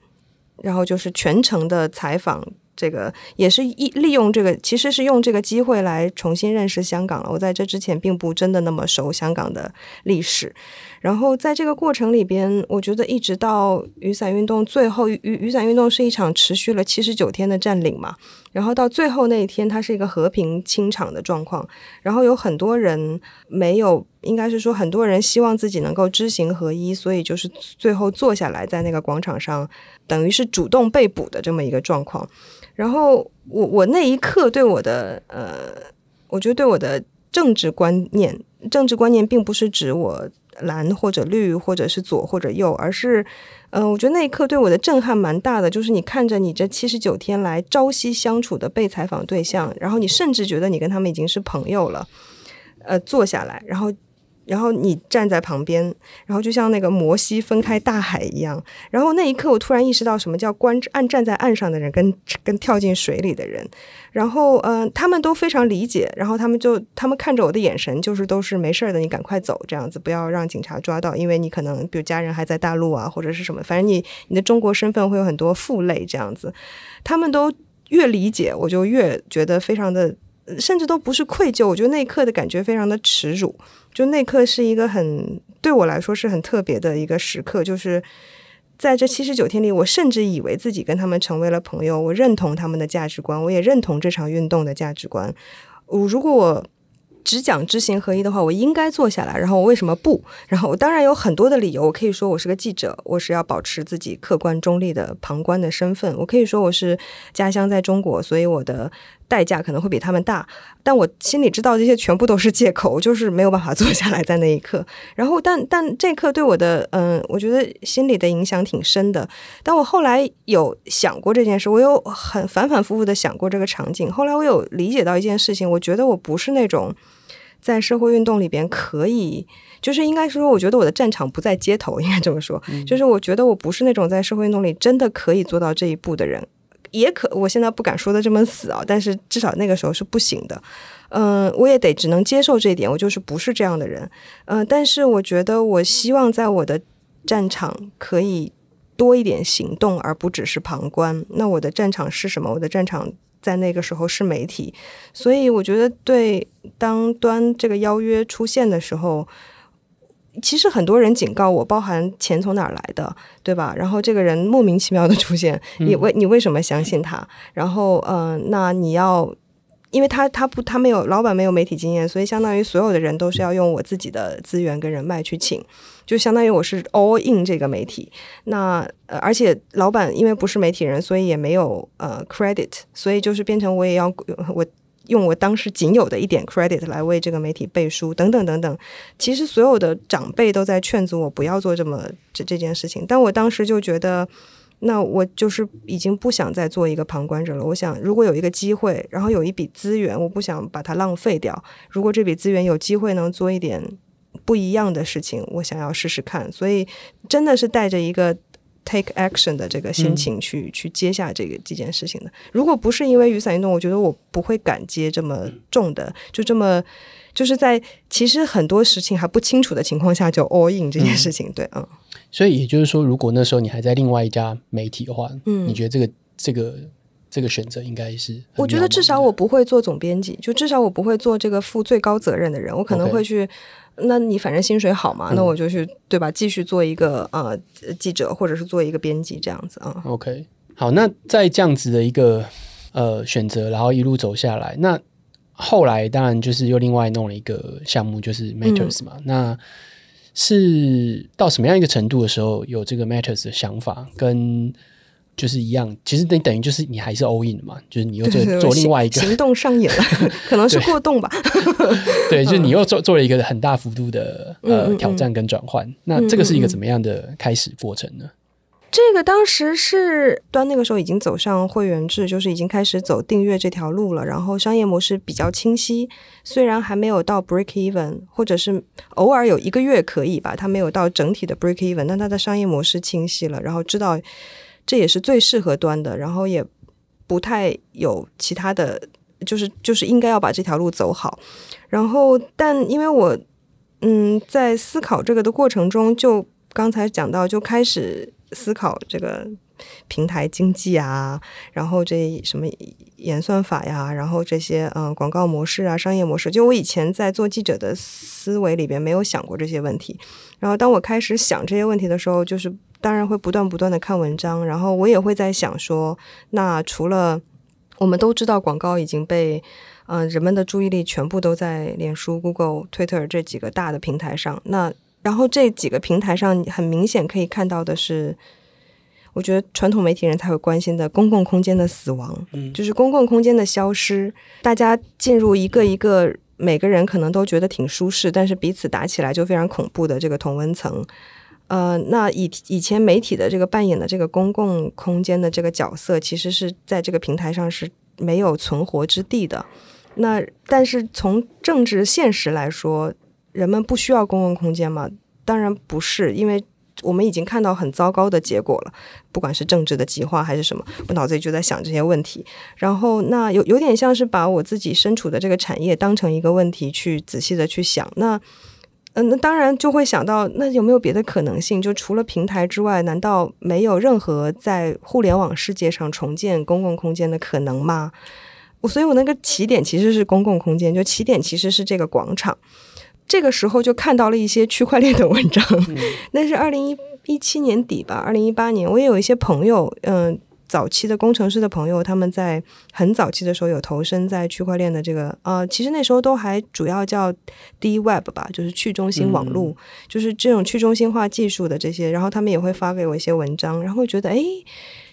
然后就是全程的采访，这个也是一利用这个，其实是用这个机会来重新认识香港了。我在这之前并不真的那么熟香港的历史。然后在这个过程里边，我觉得一直到雨伞运动最后，雨雨伞运动是一场持续了七十九天的占领嘛。然后到最后那一天，它是一个和平清场的状况。然后有很多人没有，应该是说很多人希望自己能够知行合一，所以就是最后坐下来在那个广场上，等于是主动被捕的这么一个状况。然后我我那一刻对我的呃，我觉得对我的政治观念，政治观念并不是指我。蓝或者绿，或者是左或者右，而是，嗯，我觉得那一刻对我的震撼蛮大的，就是你看着你这七十九天来朝夕相处的被采访对象，然后你甚至觉得你跟他们已经是朋友了，呃，坐下来，然后。然后你站在旁边，然后就像那个摩西分开大海一样。然后那一刻，我突然意识到什么叫观岸站在岸上的人，跟 跟跳进水里的人。然后，嗯，他们都非常理解。然后他们就他们看着我的眼神，就是都是没事的，你赶快走，这样子不要让警察抓到，因为你可能比如家人还在大陆啊，或者是什么，反正你你的中国身份会有很多负累这样子。他们都越理解，我就越觉得非常的。甚至都不是愧疚，我觉得那一刻的感觉非常的耻辱。就那一刻是一个很对我来说是很特别的一个时刻，就是在这七十九天里，我甚至以为自己跟他们成为了朋友，我认同他们的价值观，我也认同这场运动的价值观。我如果我只讲知行合一的话，我应该坐下来，然后我为什么不？然后我当然有很多的理由，我可以说我是个记者，我是要保持自己客观中立的旁观的身份，我可以说我是家乡在中国，所以我的。代价可能会比他们大，但我心里知道这些全部都是借口，我就是没有办法坐下来在那一刻。然后，但但这一刻对我的嗯，我觉得心里的影响挺深的。但我后来有想过这件事，我有很反反复复的想过这个场景。后来我有理解到一件事情，我觉得我不是那种在社会运动里边可以，就是应该是说，我觉得我的战场不在街头，应该这么说，就是我觉得我不是那种在社会运动里真的可以做到这一步的人。也可，我现在不敢说的这么死啊，但是至少那个时候是不行的，嗯，我也得只能接受这一点，我就是不是这样的人，嗯，但是我觉得我希望在我的战场可以多一点行动，而不只是旁观。那我的战场是什么？我的战场在那个时候是媒体，所以我觉得对当端这个邀约出现的时候。其实很多人警告我，包含钱从哪儿来的，对吧？然后这个人莫名其妙的出现，你为你为什么相信他？然后，嗯，那你要，因为他他不，他没有老板没有媒体经验，所以相当于所有的人都是要用我自己的资源跟人脉去请，就相当于我是 all in 这个媒体。那而且老板因为不是媒体人，所以也没有呃 credit，所以就是变成我也要我。用我当时仅有的一点 credit 来为这个媒体背书，等等等等。其实所有的长辈都在劝阻我不要做这么这这件事情，但我当时就觉得，那我就是已经不想再做一个旁观者了。我想，如果有一个机会，然后有一笔资源，我不想把它浪费掉。如果这笔资源有机会能做一点不一样的事情，我想要试试看。所以，真的是带着一个。take action 的这个心情去去接下这个这件事情的，如果不是因为雨伞运动，我觉得我不会敢接这么重的，就这么就是在其实很多事情还不清楚的情况下就 all in 这件事情。对，嗯。所以也就是说，如果那时候你还在另外一家媒体的话，嗯，你觉得这个这个这个选择应该是？我觉得至少我不会做总编辑，就至少我不会做这个负最高责任的人，我可能会去。那你反正薪水好嘛，那我就去对吧？继续做一个呃记者，或者是做一个编辑这样子啊。OK，好，那在这样子的一个呃选择，然后一路走下来，那后来当然就是又另外弄了一个项目，就是 Matters 嘛。那是到什么样一个程度的时候有这个 Matters 的想法跟？就是一样，其实等等于就是你还是 all in 嘛，就是你又做做另外一个行动上演了，可能是过动吧。对，就你又做做了一个很大幅度的呃挑战跟转换。那这个是一个怎么样的开始过程呢？这个当时是端那个时候已经走上会员制，就是已经开始走订阅这条路了，然后商业模式比较清晰。虽然还没有到 break even，或者是偶尔有一个月可以吧，它没有到整体的 break even，但它的商业模式清晰了，然后知道。这也是最适合端的，然后也不太有其他的，就是就是应该要把这条路走好。然后，但因为我嗯在思考这个的过程中，就刚才讲到，就开始思考这个平台经济啊，然后这什么演算法呀，然后这些呃广告模式啊、商业模式，就我以前在做记者的思维里边没有想过这些问题。然后，当我开始想这些问题的时候，就是。当然会不断不断的看文章，然后我也会在想说，那除了我们都知道广告已经被，嗯，人们的注意力全部都在脸书、Google、Twitter 这几个大的平台上，那然后这几个平台上，很明显可以看到的是，我觉得传统媒体人才会关心的公共空间的死亡，嗯，就是公共空间的消失，大家进入一个一个，每个人可能都觉得挺舒适，但是彼此打起来就非常恐怖的这个同温层。呃，那以以前媒体的这个扮演的这个公共空间的这个角色，其实是在这个平台上是没有存活之地的。那但是从政治现实来说，人们不需要公共空间吗？当然不是，因为我们已经看到很糟糕的结果了，不管是政治的极化还是什么，我脑子里就在想这些问题。然后那有有点像是把我自己身处的这个产业当成一个问题去仔细的去想。那。嗯，那当然就会想到，那有没有别的可能性？就除了平台之外，难道没有任何在互联网世界上重建公共空间的可能吗？我所以，我那个起点其实是公共空间，就起点其实是这个广场。这个时候就看到了一些区块链的文章，那是二零一一七年底吧，二零一八年，我也有一些朋友，嗯。早期的工程师的朋友，他们在很早期的时候有投身在区块链的这个，呃，其实那时候都还主要叫 DWeb 吧，就是去中心网络，就是这种去中心化技术的这些，然后他们也会发给我一些文章，然后觉得哎，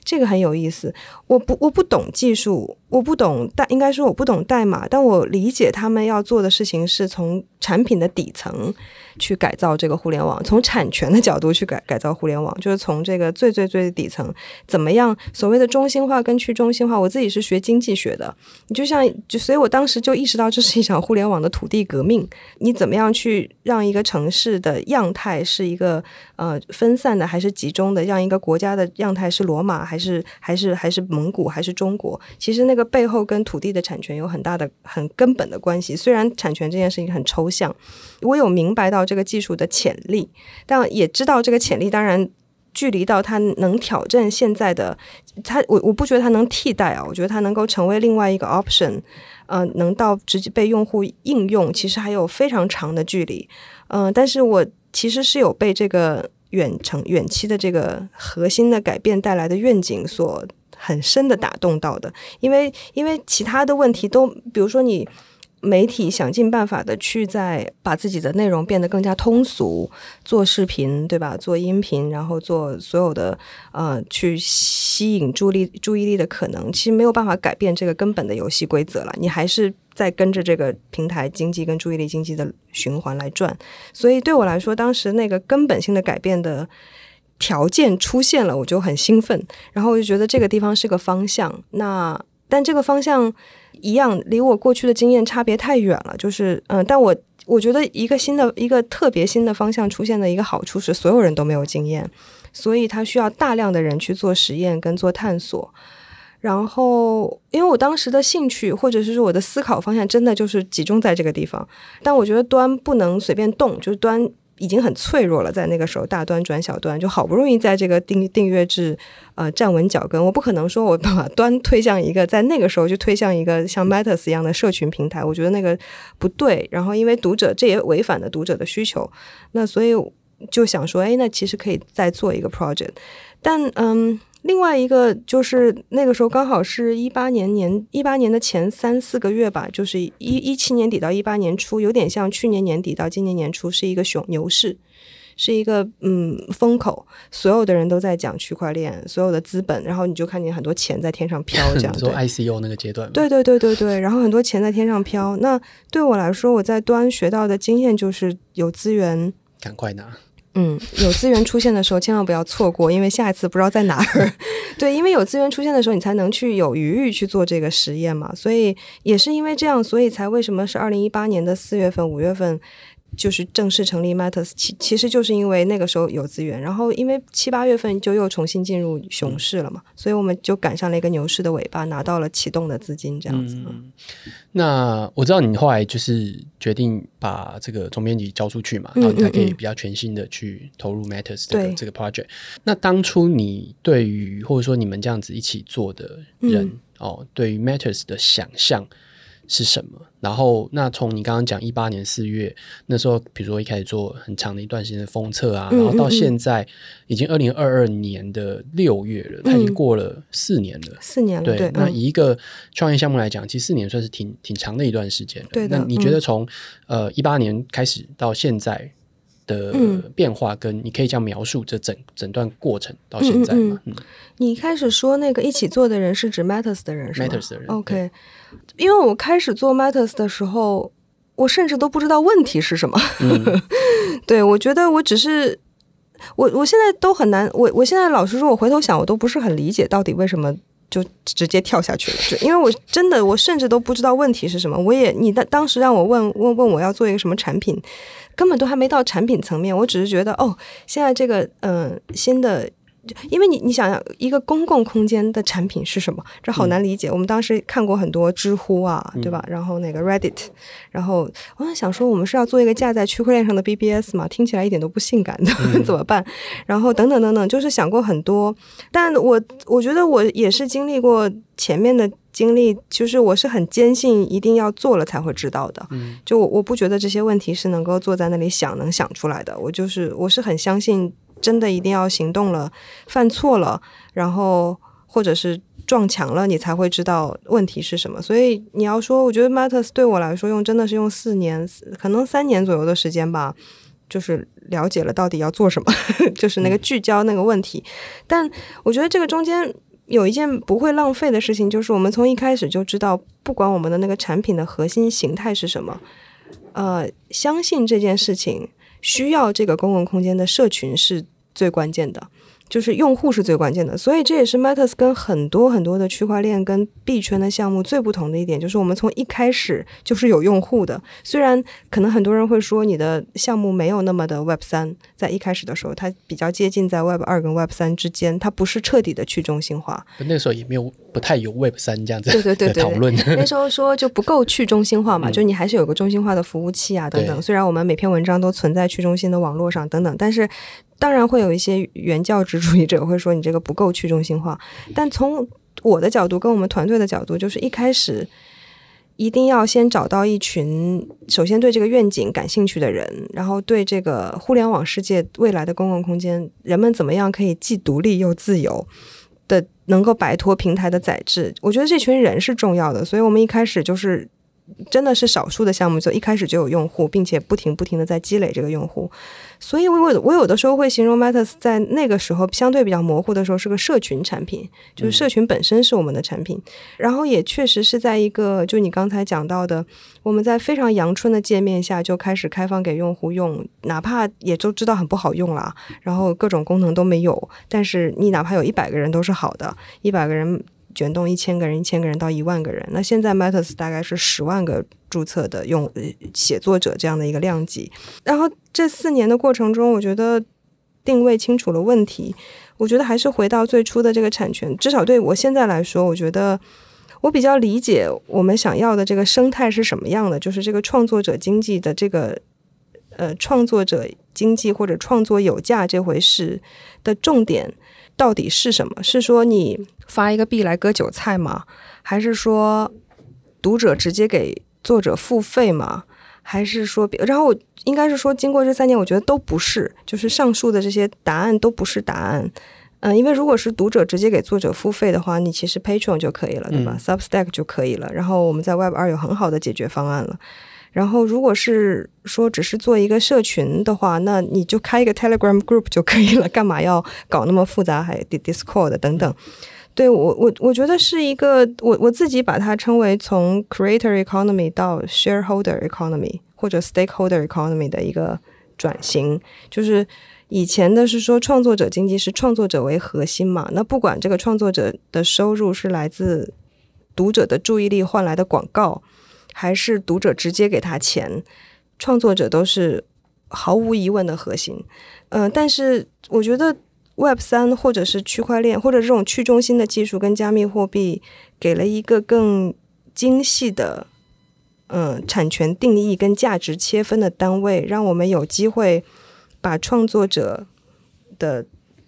这个很有意思。我不我不懂技术，我不懂代，应该说我不懂代码，但我理解他们要做的事情是从产品的底层去改造这个互联网，从产权的角度去改改造互联网，就是从这个最最最底层怎么样所谓的中心化跟去中心化。我自己是学经济学的，你就像就，所以我当时就意识到这是一场互联网的土地革命。你怎么样去让一个城市的样态是一个呃分散的还是集中的，让一个国家的样态是罗马还是还是还是。蒙古还是中国，其实那个背后跟土地的产权有很大的、很根本的关系。虽然产权这件事情很抽象，我有明白到这个技术的潜力，但也知道这个潜力当然距离到它能挑战现在的它，我我不觉得它能替代啊，我觉得它能够成为另外一个 option，嗯，能到直接被用户应用，其实还有非常长的距离，嗯，但是我其实是有被这个远程远期的这个核心的改变带来的愿景所。很深的打动到的，因为因为其他的问题都，比如说你媒体想尽办法的去在把自己的内容变得更加通俗，做视频对吧，做音频，然后做所有的呃去吸引注意力注意力的可能，其实没有办法改变这个根本的游戏规则了，你还是在跟着这个平台经济跟注意力经济的循环来转，所以对我来说，当时那个根本性的改变的。条件出现了，我就很兴奋，然后我就觉得这个地方是个方向。那但这个方向一样，离我过去的经验差别太远了。就是嗯，但我我觉得一个新的一个特别新的方向出现的一个好处是，所有人都没有经验，所以它需要大量的人去做实验跟做探索。然后，因为我当时的兴趣或者是说我的思考方向，真的就是集中在这个地方。但我觉得端不能随便动，就是端。已经很脆弱了，在那个时候大端转小端就好不容易在这个订订阅制呃站稳脚跟，我不可能说我把端推向一个在那个时候就推向一个像 Matters 一样的社群平台，我觉得那个不对。然后因为读者这也违反了读者的需求，那所以就想说，哎，那其实可以再做一个 project，但嗯。另外一个就是那个时候刚好是一八年年一八年的前三四个月吧，就是一一七年底到一八年初，有点像去年年底到今年年初是一个熊牛市，是一个嗯风口，所有的人都在讲区块链，所有的资本，然后你就看见很多钱在天上飘，样做 I C O 那个阶段，对对对对对，然后很多钱在天上飘。那对我来说，我在端学到的经验就是有资源赶快拿。嗯，有资源出现的时候，千万不要错过，因为下一次不知道在哪儿。对，因为有资源出现的时候，你才能去有余裕去做这个实验嘛。所以也是因为这样，所以才为什么是二零一八年的四月份、五月份。就是正式成立 Matters，其其实就是因为那个时候有资源，然后因为七八月份就又重新进入熊市了嘛，所以我们就赶上了一个牛市的尾巴，拿到了启动的资金，这样子。嗯。那我知道你后来就是决定把这个总编辑交出去嘛，然后你才可以比较全新的去投入 Matters 这个这个 project。那当初你对于或者说你们这样子一起做的人哦，对于 Matters 的想象。是什么？然后，那从你刚刚讲一八年四月那时候，比如说一开始做很长的一段时间的封测啊，然后到现在已经二零二二年的六月了，它已经过了四年了，四年了。对，那一个创业项目来讲，其实四年算是挺挺长的一段时间。对那你觉得从呃一八年开始到现在？的变化跟你可以这样描述这整整段过程到现在吗？你开始说那个一起做的人是指 Matters 的人，Matters 的人。OK，因为我开始做 Matters 的时候，我甚至都不知道问题是什么。对我觉得，我只是我我现在都很难，我我现在老实说，我回头想，我都不是很理解到底为什么。就直接跳下去了，就因为我真的，我甚至都不知道问题是什么。我也你的当时让我问问问我要做一个什么产品，根本都还没到产品层面。我只是觉得，哦，现在这个嗯新的。因为你你想一个公共空间的产品是什么？这好难理解。我们当时看过很多知乎啊，对吧？然后那个 Reddit，然后我想说，我们是要做一个架在区块链上的 BBS 嘛？听起来一点都不性感的，怎么办？然后等等等等，就是想过很多。但我我觉得我也是经历过前面的经历，就是我是很坚信一定要做了才会知道的。就我不觉得这些问题是能够坐在那里想能想出来的。我就是我是很相信。真的一定要行动了，犯错了，然后或者是撞墙了，你才会知道问题是什么。所以你要说，我觉得 Matters 对我来说用真的是用四年，可能三年左右的时间吧，就是了解了到底要做什么，就是那个聚焦那个问题。但我觉得这个中间有一件不会浪费的事情，就是我们从一开始就知道，不管我们的那个产品的核心形态是什么，呃，相信这件事情需要这个公共空间的社群是。最关键的就是用户是最关键的，所以这也是 m a t r s 跟很多很多的区块链跟币圈的项目最不同的一点，就是我们从一开始就是有用户的。虽然可能很多人会说你的项目没有那么的 Web 三，在一开始的时候它比较接近在 Web 二跟 Web 三之间，它不是彻底的去中心化。那时候也没有不太有 Web 三这样子对对讨论，那时候说就不够去中心化嘛，就你还是有个中心化的服务器啊等等。虽然我们每篇文章都存在去中心的网络上等等，但是。当然会有一些原教旨主义者会说你这个不够去中心化，但从我的角度跟我们团队的角度，就是一开始一定要先找到一群首先对这个愿景感兴趣的人，然后对这个互联网世界未来的公共空间，人们怎么样可以既独立又自由的能够摆脱平台的宰制，我觉得这群人是重要的，所以我们一开始就是。真的是少数的项目，就一开始就有用户，并且不停不停的在积累这个用户。所以，我我我有的时候会形容 Matters 在那个时候相对比较模糊的时候是个社群产品，就是社群本身是我们的产品。然后也确实是在一个就你刚才讲到的，我们在非常阳春的界面下就开始开放给用户用，哪怕也都知道很不好用了，然后各种功能都没有，但是你哪怕有一百个人都是好的一百个人。卷动一千个人，一千个人到一万个人。那现在 Matters 大概是十万个注册的用写作者这样的一个量级。然后这四年的过程中，我觉得定位清楚了问题。我觉得还是回到最初的这个产权，至少对我现在来说，我觉得我比较理解我们想要的这个生态是什么样的，就是这个创作者经济的这个呃创作者经济或者创作有价这回事的重点。到底是什么？是说你发一个币来割韭菜吗？还是说读者直接给作者付费吗？还是说，然后我应该是说，经过这三年，我觉得都不是，就是上述的这些答案都不是答案。嗯，因为如果是读者直接给作者付费的话，你其实 Patron 就可以了，对吧？Substack 就可以了。然后我们在 Web 二有很好的解决方案了。然后，如果是说只是做一个社群的话，那你就开一个 Telegram Group 就可以了，干嘛要搞那么复杂，还 Discord 等等？对我，我我觉得是一个我我自己把它称为从 Creator Economy 到 Shareholder Economy 或者 Stakeholder Economy 的一个转型，就是以前的是说创作者经济是创作者为核心嘛，那不管这个创作者的收入是来自读者的注意力换来的广告。还是读者直接给他钱，创作者都是毫无疑问的核心。嗯，但是我觉得 Web 三或者是区块链或者这种去中心的技术跟加密货币，给了一个更精细的嗯产权定义跟价值切分的单位，让我们有机会把创作者的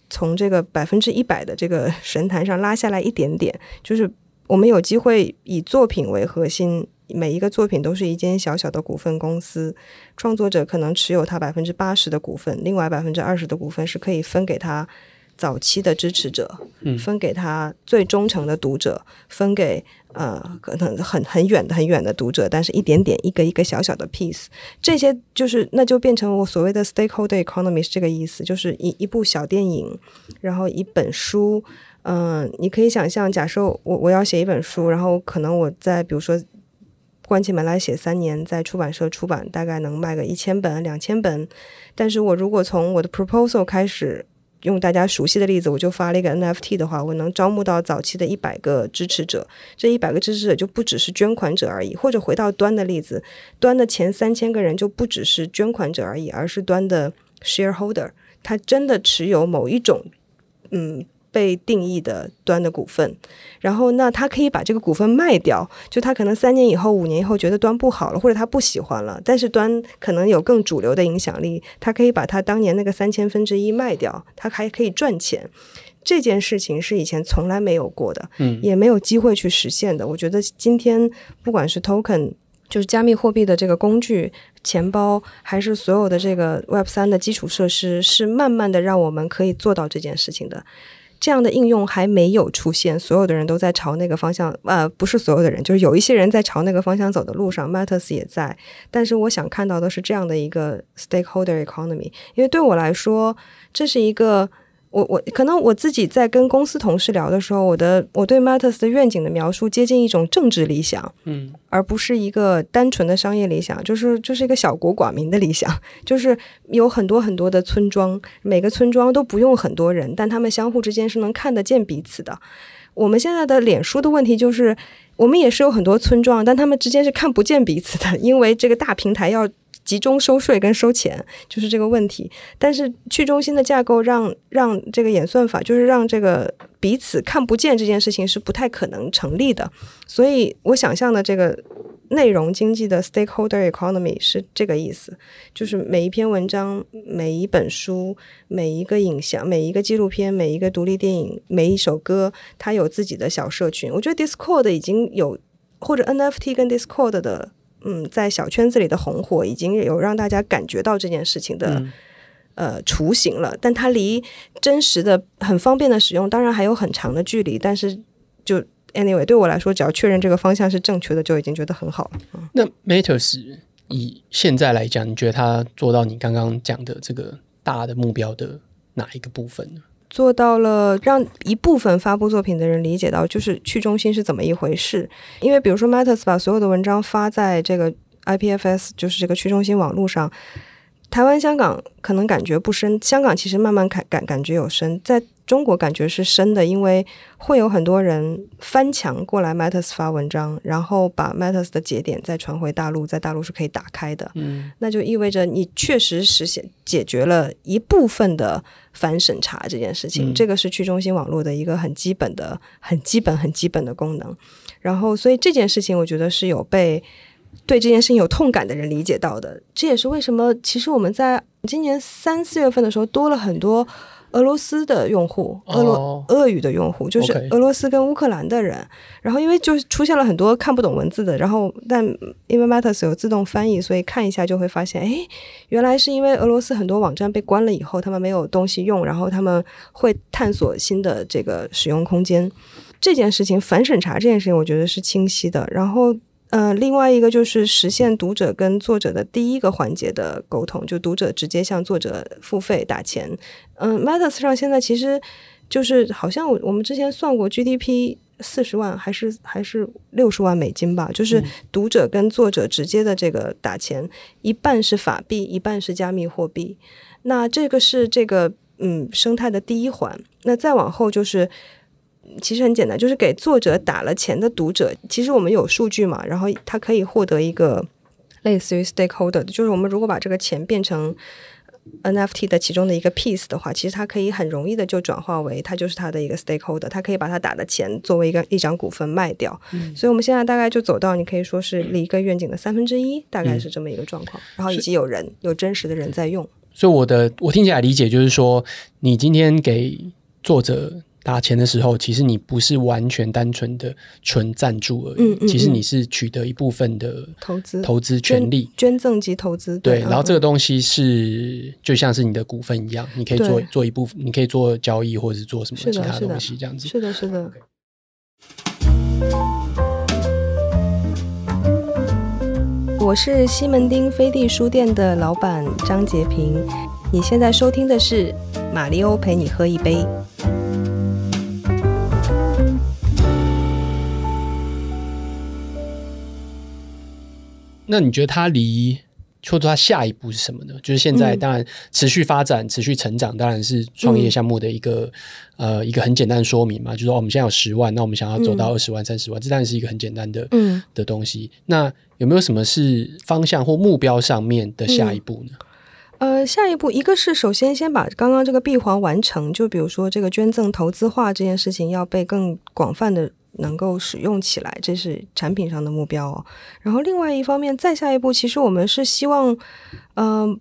从这个百分之一百的这个神坛上拉下来一点点，就是我们有机会以作品为核心。每一个作品都是一间小小的股份公司，创作者可能持有他百分之八十的股份，另外百分之二十的股份是可以分给他早期的支持者，分给他最忠诚的读者，分给呃可能很很远很远的读者，但是一点点一个一个小小的 piece，这些就是那就变成我所谓的 stakeholder economy 是这个意思，就是一一部小电影，然后一本书，嗯，你可以想象，假设我我要写一本书，然后可能我在比如说。关起门来写三年，在出版社出版，大概能卖个一千本、两千本。但是我如果从我的 proposal 开始，用大家熟悉的例子，我就发了一个 NFT 的话，我能招募到早期的一百个支持者。这一百个支持者就不只是捐款者而已，或者回到端的例子，端的前三千个人就不只是捐款者而已，而是端的 shareholder，他真的持有某一种，嗯。被定义的端的股份，然后那他可以把这个股份卖掉，就他可能三年以后、五年以后觉得端不好了，或者他不喜欢了，但是端可能有更主流的影响力，他可以把他当年那个三千分之一卖掉，他还可以赚钱。这件事情是以前从来没有过的，嗯，也没有机会去实现的。我觉得今天不管是 token，就是加密货币的这个工具、钱包，还是所有的这个 Web 三的基础设施，是慢慢的让我们可以做到这件事情的。这样的应用还没有出现，所有的人都在朝那个方向，呃，不是所有的人，就是有一些人在朝那个方向走的路上，Matters 也在，但是我想看到的是这样的一个 stakeholder economy，因为对我来说，这是一个。我我可能我自己在跟公司同事聊的时候，我的我对 m a t r s 的愿景的描述接近一种政治理想，嗯，而不是一个单纯的商业理想，就是就是一个小国寡民的理想，就是有很多很多的村庄，每个村庄都不用很多人，但他们相互之间是能看得见彼此的。我们现在的脸书的问题就是，我们也是有很多村庄，但他们之间是看不见彼此的，因为这个大平台要。集中收税跟收钱就是这个问题，但是去中心的架构让让这个演算法就是让这个彼此看不见这件事情是不太可能成立的，所以我想象的这个内容经济的 stakeholder economy 是这个意思，就是每一篇文章、每一本书、每一个影像、每一个纪录片、每一个独立电影、每一首歌，它有自己的小社群。我觉得 Discord 已经有或者 NFT 跟 Discord 的。嗯，在小圈子里的红火已经有让大家感觉到这件事情的呃雏形了，但它离真实的、很方便的使用当然还有很长的距离。但是就 anyway，对我来说，只要确认这个方向是正确的，就已经觉得很好了。那 m a t r s 以现在来讲，你觉得它做到你刚刚讲的这个大的目标的哪一个部分呢？做到了让一部分发布作品的人理解到，就是去中心是怎么一回事。因为比如说，Matters 把所有的文章发在这个 IPFS，就是这个去中心网络上。台湾、香港可能感觉不深，香港其实慢慢感感感觉有深，在。中国感觉是深的，因为会有很多人翻墙过来，Matters 发文章，然后把 Matters 的节点再传回大陆，在大陆是可以打开的。嗯，那就意味着你确实实现解决了一部分的反审查这件事情。这个是去中心网络的一个很基本的、很基本、很基本的功能。然后，所以这件事情，我觉得是有被对这件事情有痛感的人理解到的。这也是为什么，其实我们在今年三四月份的时候多了很多。俄罗斯的用户，俄罗俄语的用户，就是俄罗斯跟乌克兰的人。然后，因为就是出现了很多看不懂文字的，然后但因为 Matters 有自动翻译，所以看一下就会发现，哎，原来是因为俄罗斯很多网站被关了以后，他们没有东西用，然后他们会探索新的这个使用空间。这件事情，反审查这件事情，我觉得是清晰的。然后。嗯，另外一个就是实现读者跟作者的第一个环节的沟通，就读者直接向作者付费打钱。嗯，Matters 上现在其实就是好像我我们之前算过 GDP 四十万还是还是六十万美金吧，就是读者跟作者直接的这个打钱，一半是法币，一半是加密货币。那这个是这个嗯生态的第一环，那再往后就是。其实很简单，就是给作者打了钱的读者，其实我们有数据嘛，然后他可以获得一个类似于 stakeholder，就是我们如果把这个钱变成 NFT 的其中的一个 piece 的话，其实他可以很容易的就转化为他就是他的一个 stakeholder，他可以把它打的钱作为一个一张股份卖掉。嗯，所以我们现在大概就走到你可以说是离一个愿景的三分之一，大概是这么一个状况，然后以及有人有真实的人在用。所以我的我听起来理解就是说，你今天给作者。打钱的时候，其实你不是完全单纯的纯赞助而已，其实你是取得一部分的投资、投资权利、捐赠及投资。对，然后这个东西是就像是你的股份一样，你可以做做一部分，你可以做交易或者是做什么其他东西这样子。是的，是的。我是西门町飞地书店的老板张杰平，你现在收听的是《马里欧陪你喝一杯》。那你觉得它离或者它下一步是什么呢？就是现在当然持续发展、持续成长，当然是创业项目的一个呃一个很简单说明嘛。就是说，哦，我们现在有十万，那我们想要走到二十万、三十万，这当然是一个很简单的嗯的东西。那有没有什么是方向或目标上面的下一步呢？呃，下一步一个是首先先把刚刚这个闭环完成，就比如说这个捐赠投资化这件事情要被更广泛的。能够使用起来，这是产品上的目标。然后另外一方面，再下一步，其实我们是希望，嗯，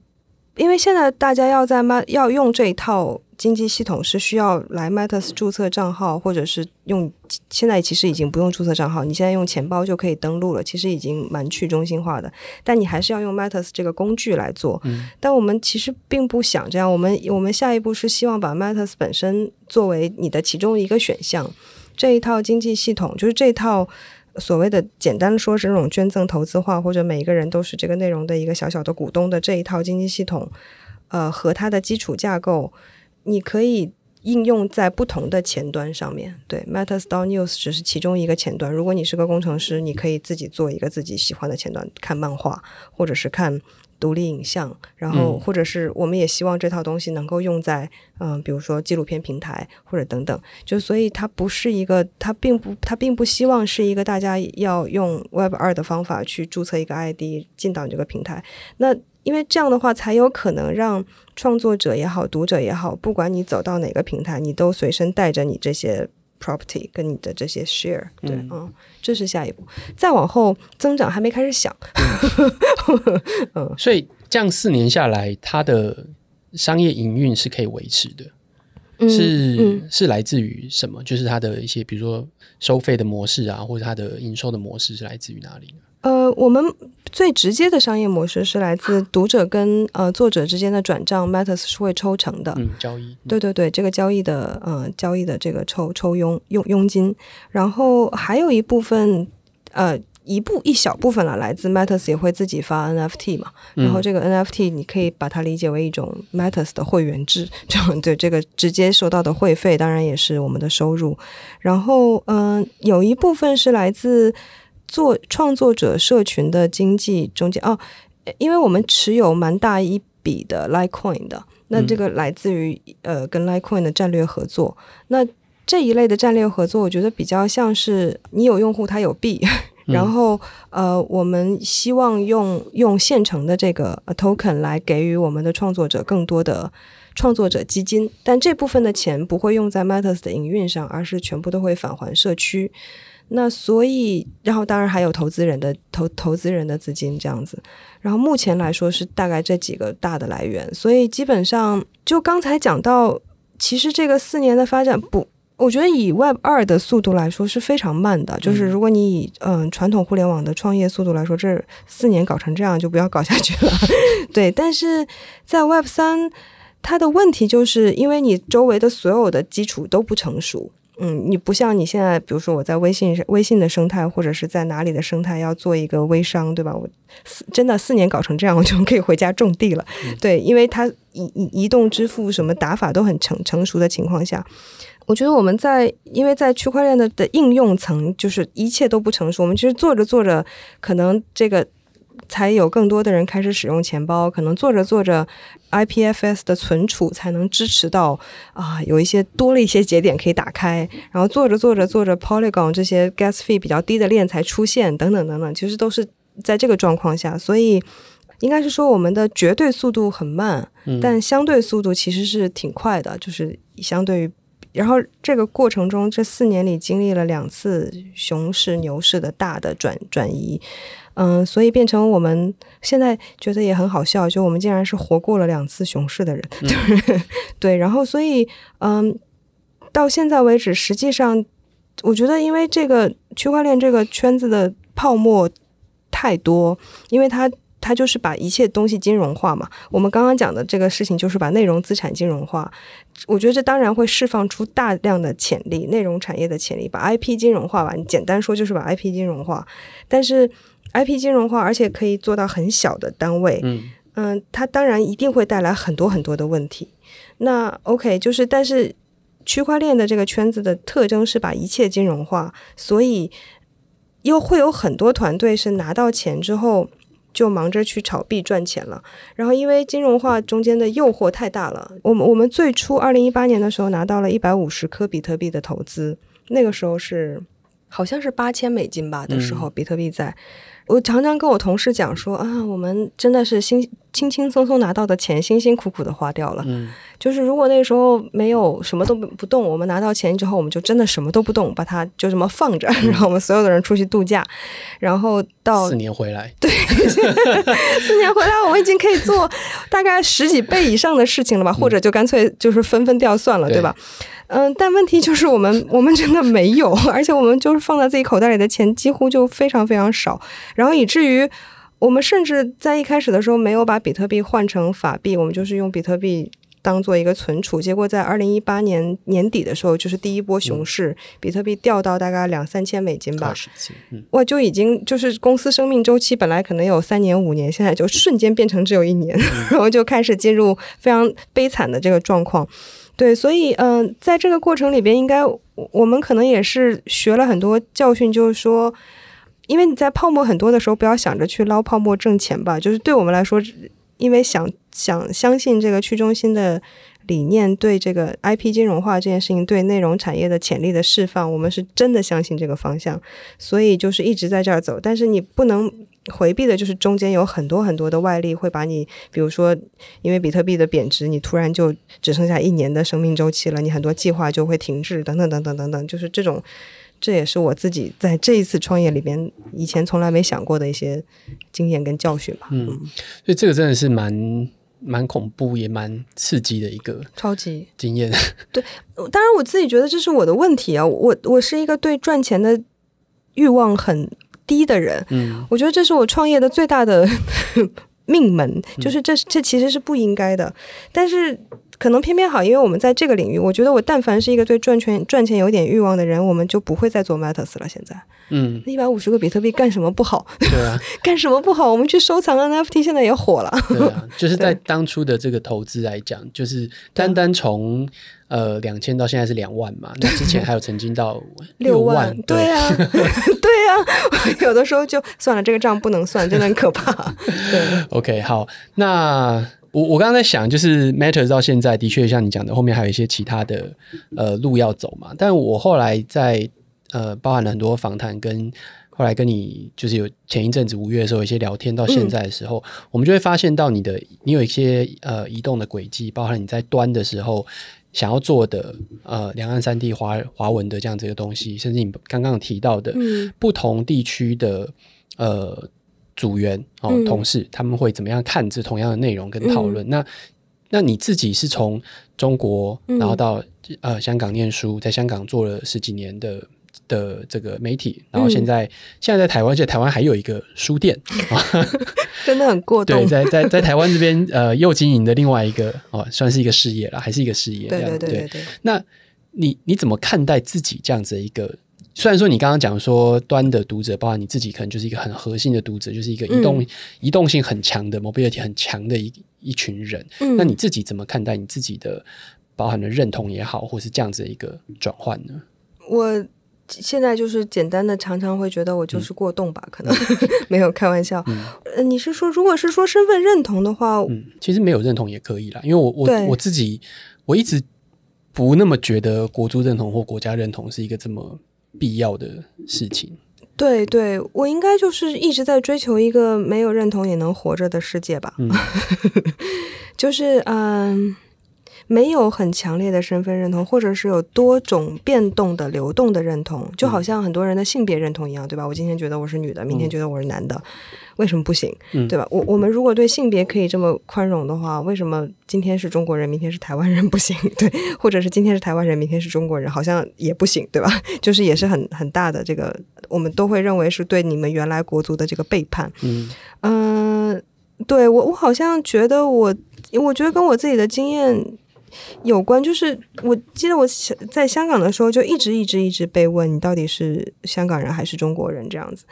因为现在大家要在麦要用这一套经济系统，是需要来 m e t a s 注册账号，或者是用现在其实已经不用注册账号，你现在用钱包就可以登录了，其实已经蛮去中心化的。但你还是要用 m e t a s 这个工具来做。但我们其实并不想这样，我们我们下一步是希望把 m e t a s 本身作为你的其中一个选项。这一套经济系统，就是这套所谓的简单说，是那种捐赠投资化，或者每一个人都是这个内容的一个小小的股东的这一套经济系统，呃，和它的基础架构，你可以应用在不同的前端上面对 m a t t e r s t o w s 只是其中一个前端。如果你是个工程师，你可以自己做一个自己喜欢的前端，看漫画或者是看。独立影像，然后或者是我们也希望这套东西能够用在，嗯，比如说纪录片平台或者等等。就所以它不是一个，它并不，它并不希望是一个大家要用 Web 二的方法去注册一个 ID 进到你这个平台。那因为这样的话才有可能让创作者也好，读者也好，不管你走到哪个平台，你都随身带着你这些。Property 跟你的这些 share，对啊，这是下一步。再往后增长还没开始想，嗯。所以这样四年下来，它的商业营运是可以维持的，是是来自于什么？就是它的一些比如说收费的模式啊，或者它的营收的模式是来自于哪里？呢？呃，我们最直接的商业模式是来自读者跟呃作者之间的转账，Matters 是会抽成的，嗯，交易，对对对，这个交易的呃交易的这个抽抽佣佣佣金，然后还有一部分呃一部一小部分了，来自 Matters 也会自己发 NFT 嘛，然后这个 NFT 你可以把它理解为一种 Matters 的会员制，就对这个直接收到的会费，当然也是我们的收入，然后嗯，有一部分是来自。作创作者社群的经济中间哦，因为我们持有蛮大一笔的 Litecoin 的，那这个来自于呃跟 Litecoin 的战略合作。那这一类的战略合作，我觉得比较像是你有用户，他有币，然后呃，我们希望用用现成的这个 token 来给予我们的创作者更多的创作者基金，但这部分的钱不会用在 Matters 的营运上，而是全部都会返还社区。那所以，然后当然还有投资人的投投资人的资金这样子，然后目前来说是大概这几个大的来源。所以基本上就刚才讲到，其实这个四年的发展，不，我觉得以 Web 二的速度来说是非常慢的。就是如果你以嗯传统互联网的创业速度来说，这四年搞成这样就不要搞下去了。对，但是在 Web 三，它的问题就是因为你周围的所有的基础都不成熟。嗯，你不像你现在，比如说我在微信、微信的生态，或者是在哪里的生态，要做一个微商，对吧？我四真的四年搞成这样，我就可以回家种地了。对，因为它移移移动支付什么打法都很成成熟的情况下，我觉得我们在因为在区块链的的应用层，就是一切都不成熟。我们其实做着做着，可能这个才有更多的人开始使用钱包，可能做着做着。IPFS 的存储才能支持到啊，有一些多了一些节点可以打开，然后做着做着做着，Polygon 这些 gas fee 比较低的链才出现，等等等等，其实都是在这个状况下。所以应该是说，我们的绝对速度很慢，但相对速度其实是挺快的，就是相对于。然后这个过程中，这四年里经历了两次熊市、牛市的大的转转移。嗯，所以变成我们现在觉得也很好笑，就我们竟然是活过了两次熊市的人，对。然后，所以，嗯，到现在为止，实际上，我觉得，因为这个区块链这个圈子的泡沫太多，因为它它就是把一切东西金融化嘛。我们刚刚讲的这个事情就是把内容资产金融化，我觉得这当然会释放出大量的潜力，内容产业的潜力，把 IP 金融化吧。你简单说就是把 IP 金融化，但是。IP 金融化，而且可以做到很小的单位。嗯嗯，它当然一定会带来很多很多的问题。那 OK，就是但是区块链的这个圈子的特征是把一切金融化，所以又会有很多团队是拿到钱之后就忙着去炒币赚钱了。然后因为金融化中间的诱惑太大了，我们我们最初二零一八年的时候拿到了一百五十颗比特币的投资，那个时候是好像是八千美金吧的时候，比特币在。我常常跟我同事讲说啊，我们真的是辛轻轻松松拿到的钱，辛辛苦苦的花掉了。嗯，就是如果那时候没有什么都不动，我们拿到钱之后，我们就真的什么都不动，把它就这么放着，然后我们所有的人出去度假，然后到四年回来，对，四年回来我们已经可以做大概十几倍以上的事情了吧？或者就干脆就是分分掉算了，对吧？嗯，但问题就是我们我们真的没有，而且我们就是放在自己口袋里的钱几乎就非常非常少，然后以至于我们甚至在一开始的时候没有把比特币换成法币，我们就是用比特币当做一个存储。结果在二零一八年年底的时候，就是第一波熊市，比特币掉到大概两三千美金吧，我就已经就是公司生命周期本来可能有三年五年，现在就瞬间变成只有一年，然后就开始进入非常悲惨的这个状况。对，所以，嗯，在这个过程里边，应该我们可能也是学了很多教训，就是说，因为你在泡沫很多的时候，不要想着去捞泡沫挣钱吧。就是对我们来说，因为想想相信这个去中心的理念，对这个 IP 金融化这件事情，对内容产业的潜力的释放，我们是真的相信这个方向，所以就是一直在这儿走。但是你不能。回避的就是中间有很多很多的外力会把你，比如说因为比特币的贬值，你突然就只剩下一年的生命周期了，你很多计划就会停滞，等等等等等等，就是这种，这也是我自己在这一次创业里边以前从来没想过的一些经验跟教训吧。嗯，所以这个真的是蛮蛮恐怖，也蛮刺激的一个，超级经验。对，当然我自己觉得这是我的问题啊，我我是一个对赚钱的欲望很。低的人，嗯，我觉得这是我创业的最大的 命门，就是这这其实是不应该的，但是。可能偏偏好，因为我们在这个领域，我觉得我但凡是一个对赚钱赚钱有点欲望的人，我们就不会再做 m a t a s 了。现在，嗯，那一百五十个比特币干什么不好？对啊，干什么不好？我们去收藏 NFT，现在也火了。对啊，就是在 当初的这个投资来讲，就是单单从呃两千到现在是两万嘛，那之前还有曾经到六万，对啊，对啊，有的时候就算了，这个账不能算，真的很可怕。对，OK，好，那。我我刚刚在想，就是 Matters 到现在的确像你讲的，后面还有一些其他的呃路要走嘛。但我后来在呃包含了很多访谈，跟后来跟你就是有前一阵子五月的时候一些聊天，到现在的时候，我们就会发现到你的你有一些呃移动的轨迹，包含你在端的时候想要做的呃两岸三地华华文的这样子一个东西，甚至你刚刚提到的嗯不同地区的呃。组员哦，同事他们会怎么样看这同样的内容跟讨论？那那你自己是从中国然后到呃香港念书，在香港做了十几年的的这个媒体，然后现在现在在台湾，而且台湾还有一个书店，真的很过 对，在在在台湾这边呃又经营的另外一个哦，算是一个事业了，还是一个事业？对对对对。那你你怎么看待自己这样子一个？虽然说你刚刚讲说端的读者，包含你自己，可能就是一个很核心的读者，就是一个移动、移动性很强的 mobility 很强的一一群人。那你自己怎么看待你自己的包含的认同也好，或是这样子的一个转换呢？我现在就是简单的常常会觉得我就是过动吧，可能 没有开玩笑。你是说，如果是说身份认同的话，其实没有认同也可以啦，因为我我我自己我一直不那么觉得国族认同或国家认同是一个这么。必要的事情，对对，我应该就是一直在追求一个没有认同也能活着的世界吧，就是嗯。没有很强烈的身份认同，或者是有多种变动的、流动的认同，就好像很多人的性别认同一样，对吧？我今天觉得我是女的，明天觉得我是男的，为什么不行？对吧？我我们如果对性别可以这么宽容的话，为什么今天是中国人，明天是台湾人不行？对，或者是今天是台湾人，明天是中国人，好像也不行，对吧？就是也是很很大的这个，我们都会认为是对你们原来国足的这个背叛。嗯嗯，对我我好像觉得我我觉得跟我自己的经验。有关就是，我记得我在香港的时候，就一直一直一直被问你到底是香港人还是中国人这样子。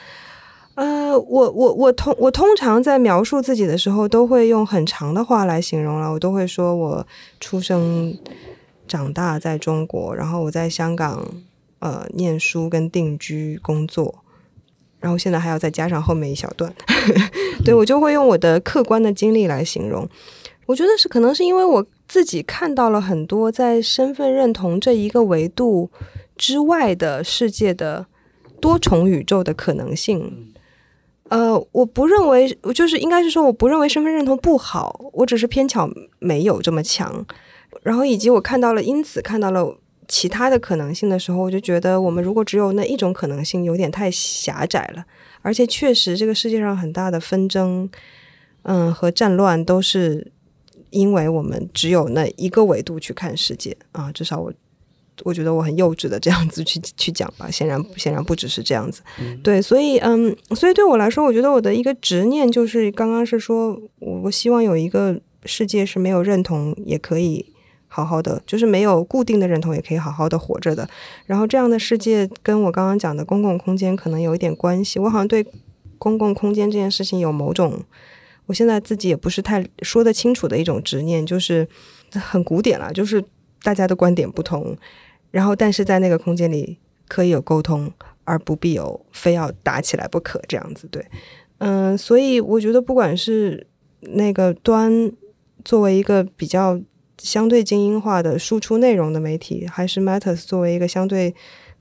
呃，我我我通我通常在描述自己的时候，都会用很长的话来形容了。我都会说我出生、长大在中国，然后我在香港呃念书跟定居工作，然后现在还要再加上后面一小段。对我就会用我的客观的经历来形容。我觉得是，可能是因为我自己看到了很多在身份认同这一个维度之外的世界的多重宇宙的可能性。呃，我不认为，我就是应该是说，我不认为身份认同不好，我只是偏巧没有这么强。然后，以及我看到了因此看到了其他的可能性的时候，我就觉得我们如果只有那一种可能性，有点太狭窄了。而且，确实这个世界上很大的纷争，嗯，和战乱都是。因为我们只有那一个维度去看世界啊，至少我，我觉得我很幼稚的这样子去去讲吧。显然，显然不只是这样子。对，所以，嗯，所以对我来说，我觉得我的一个执念就是刚刚是说我我希望有一个世界是没有认同也可以好好的，就是没有固定的认同也可以好好的活着的。然后这样的世界跟我刚刚讲的公共空间可能有一点关系。我好像对公共空间这件事情有某种。我现在自己也不是太说得清楚的一种执念，就是很古典了，就是大家的观点不同，然后但是在那个空间里可以有沟通，而不必有非要打起来不可这样子。对，嗯，所以我觉得不管是那个端作为一个比较相对精英化的输出内容的媒体，还是 Matters 作为一个相对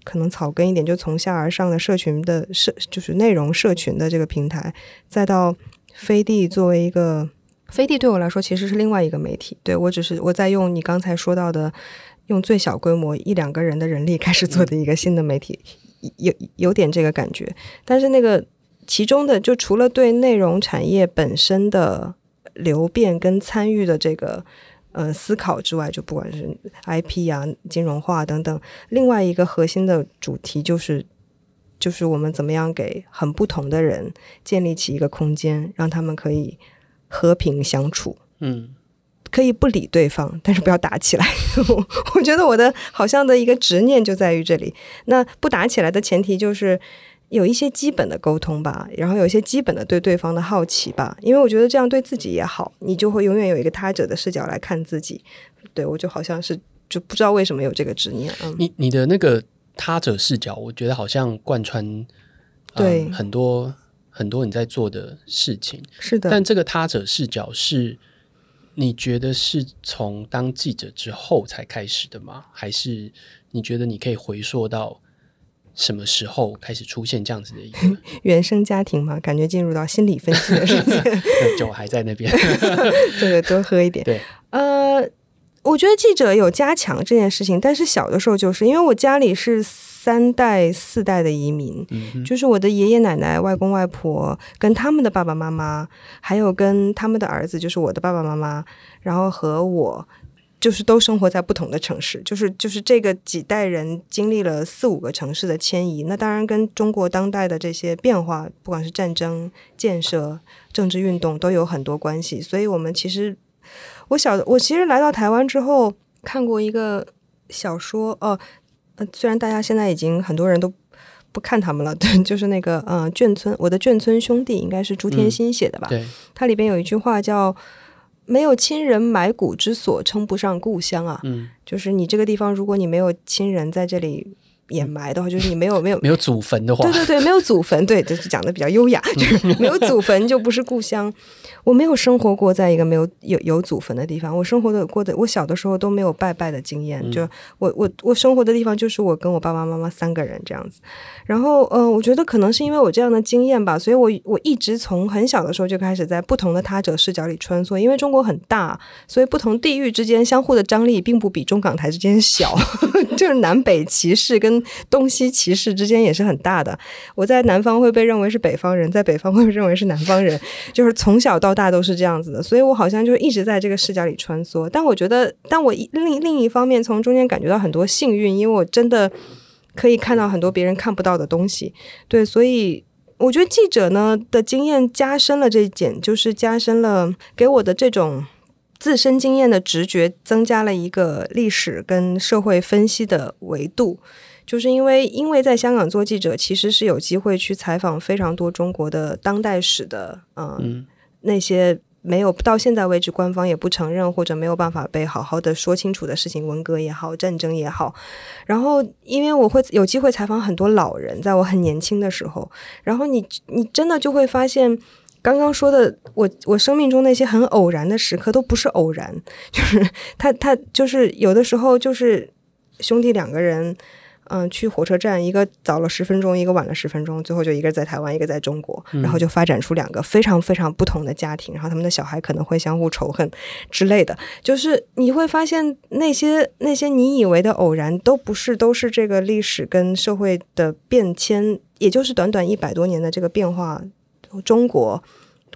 可能草根一点就从下而上的社群的社，就是内容社群的这个平台，再到。飞地作为一个飞地，对我来说其实是另外一个媒体。对我只是我在用你刚才说到的，用最小规模一两个人的人力 开始做的一个新的媒体，有有点这个感觉。但是那个其中的就除了对内容产业本身的流变跟参与的这个呃思考之外，就不管是 IP 啊、金融化等等，另外一个核心的主题就是。就是我们怎么样给很不同的人建立起一个空间，让他们可以和平相处，嗯，可以不理对方，但是不要打起来。我觉得我的好像的一个执念就在于这里。那不打起来的前提就是有一些基本的沟通吧，然后有一些基本的对对方的好奇吧，因为我觉得这样对自己也好，你就会永远有一个他者的视角来看自己。对我就好像是就不知道为什么有这个执念。嗯，你你的那个。他者视角，我觉得好像贯穿对很多很多你在做的事情，是的。但这个他者视角是，你觉得是从当记者之后才开始的吗？还是你觉得你可以回溯到什么时候开始出现这样子的？一个 原生家庭嘛，感觉进入到心理分析的世界，酒还在那边，这 个多喝一点。对，呃。我觉得记者有加强这件事情，但是小的时候就是因为我家里是三代四代的移民，就是我的爷爷奶奶、外公外婆跟他们的爸爸妈妈，还有跟他们的儿子，就是我的爸爸妈妈，然后和我就是都生活在不同的城市，就是就是这个几代人经历了四五个城市的迁移。那当然跟中国当代的这些变化，不管是战争、建设、政治运动，都有很多关系。所以我们其实。我小我其实来到台湾之后看过一个小说哦，虽然大家现在已经很多人都不看他们了，对，就是那个嗯眷村，我的眷村兄弟应该是朱天心写的吧？对，它里边有一句话叫“没有亲人埋骨之所，称不上故乡啊。”嗯，就是你这个地方，如果你没有亲人在这里。掩埋的话，就是你没有没有没有祖坟的话，对对对，没有祖坟，对，就是讲的比较优雅，就是没有祖坟就不是故乡。我没有生活过在一个没有有有祖坟的地方，我生活的过的，我小的时候都没有拜拜的经验。就我我我生活的地方，就是我跟我爸爸妈妈三个人这样子。然后，呃，我觉得可能是因为我这样的经验吧，所以我我一直从很小的时候就开始在不同的他者视角里穿梭，因为中国很大，所以不同地域之间相互的张力并不比中港台之间小，就是南北歧视跟。东西歧视之间也是很大的。我在南方会被认为是北方人，在北方会被认为是南方人，就是从小到大都是这样子的。所以我好像就一直在这个视角里穿梭。但我觉得，但我另另一方面，从中间感觉到很多幸运，因为我真的可以看到很多别人看不到的东西。对，所以我觉得记者呢的经验加深了这一点，就是加深了给我的这种自身经验的直觉，增加了一个历史跟社会分析的维度。就是因为因为在香港做记者，其实是有机会去采访非常多中国的当代史的，嗯，那些没有到现在为止官方也不承认或者没有办法被好好的说清楚的事情，文革也好，战争也好。然后，因为我会有机会采访很多老人，在我很年轻的时候。然后，你你真的就会发现，刚刚说的我我生命中那些很偶然的时刻都不是偶然，就是他他就是有的时候就是兄弟两个人。嗯，去火车站，一个早了十分钟，一个晚了十分钟，最后就一个在台湾，一个在中国，然后就发展出两个非常非常不同的家庭，然后他们的小孩可能会相互仇恨之类的，就是你会发现那些那些你以为的偶然，都不是都是这个历史跟社会的变迁，也就是短短一百多年的这个变化，中国。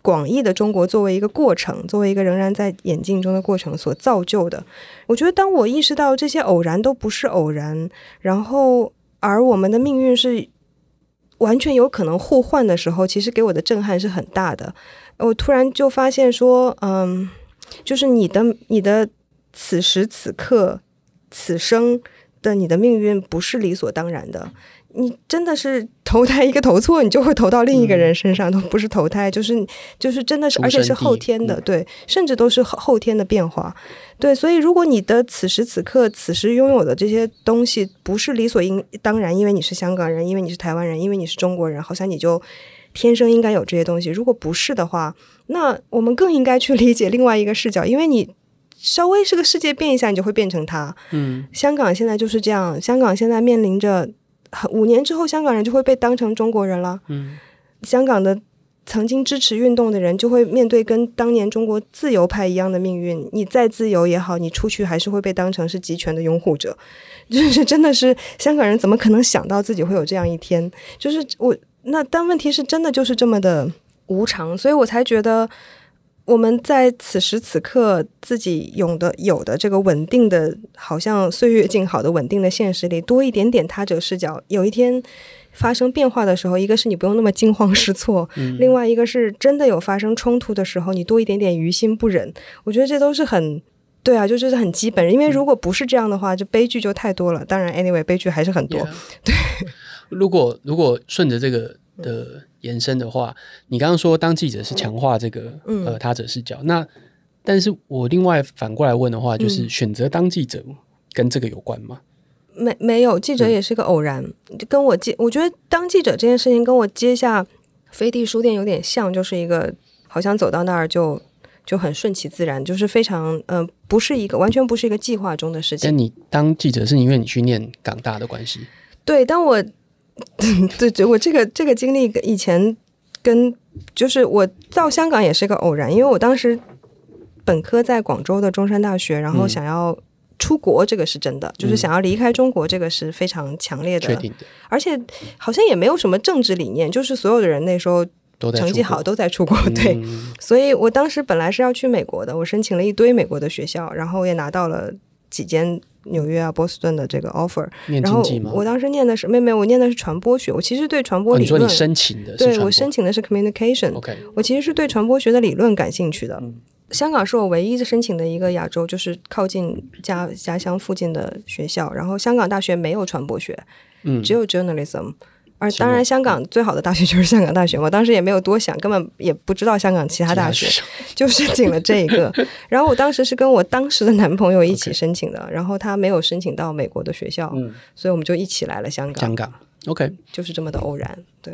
广义的中国作为一个过程，作为一个仍然在演进中的过程所造就的，我觉得当我意识到这些偶然都不是偶然，然后而我们的命运是完全有可能互换的时候，其实给我的震撼是很大的。我突然就发现说，嗯，就是你的你的此时此刻此生的你的命运不是理所当然的。你真的是投胎一个投错，你就会投到另一个人身上。都不是投胎，就是就是真的是，而且是后天的，对，甚至都是后后天的变化，对。所以，如果你的此时此刻此时拥有的这些东西不是理所应当然，因为你是香港人，因为你是台湾人，因为你是中国人，好像你就天生应该有这些东西。如果不是的话，那我们更应该去理解另外一个视角，因为你稍微是个世界变一下，你就会变成他。嗯，香港现在就是这样，香港现在面临着。五年之后，香港人就会被当成中国人了。嗯，香港的曾经支持运动的人就会面对跟当年中国自由派一样的命运。你再自由也好，你出去还是会被当成是集权的拥护者。就是，真的是香港人怎么可能想到自己会有这样一天？就是我那，但问题是真的就是这么的无常，所以我才觉得。我们在此时此刻自己有的有的这个稳定的，好像岁月静好的稳定的现实里，多一点点他者视角，有一天发生变化的时候，一个是你不用那么惊慌失措，嗯，另外一个是真的有发生冲突的时候，你多一点点于心不忍，我觉得这都是很对啊，就这是很基本，因为如果不是这样的话，就悲剧就太多了。当然，anyway，悲剧还是很多。对，如果如果顺着这个。的延伸的话，你刚刚说当记者是强化这个呃他者视角，那但是我另外反过来问的话，就是选择当记者跟这个有关吗？没没有，记者也是个偶然。就跟我接，我觉得当记者这件事情跟我接下飞地书店有点像，就是一个好像走到那儿就就很顺其自然，就是非常嗯，不是一个完全不是一个计划中的事情。你当记者是因为你去念港大的关系？对，当我。对，对，我这个这个经历，以前跟就是我到香港也是个偶然，因为我当时本科在广州的中山大学，然后想要出国，这个是真的，就是想要离开中国，这个是非常强烈的。的。而且好像也没有什么政治理念，就是所有的人那时候成绩好都在出国。对。所以我当时本来是要去美国的，我申请了一堆美国的学校，然后也拿到了几间。纽约啊，波士顿的这个 offer，念经济吗？我当时念的是，妹妹，我念的是传播学。我其实对传播你说你申请的，对我申请的是 communication。我其实是对传播学的理论感兴趣的。香港是我唯一申请的一个亚洲，就是靠近家家乡附近的学校。然后香港大学没有传播学，只有 journalism。而当然，香港最好的大学就是香港大学。我当时也没有多想，根本也不知道香港其他大学，就申请了这一个。然后我当时是跟我当时的男朋友一起申请的，然后他没有申请到美国的学校，所以我们就一起来了香港。香港，OK，就是这么的偶然，对。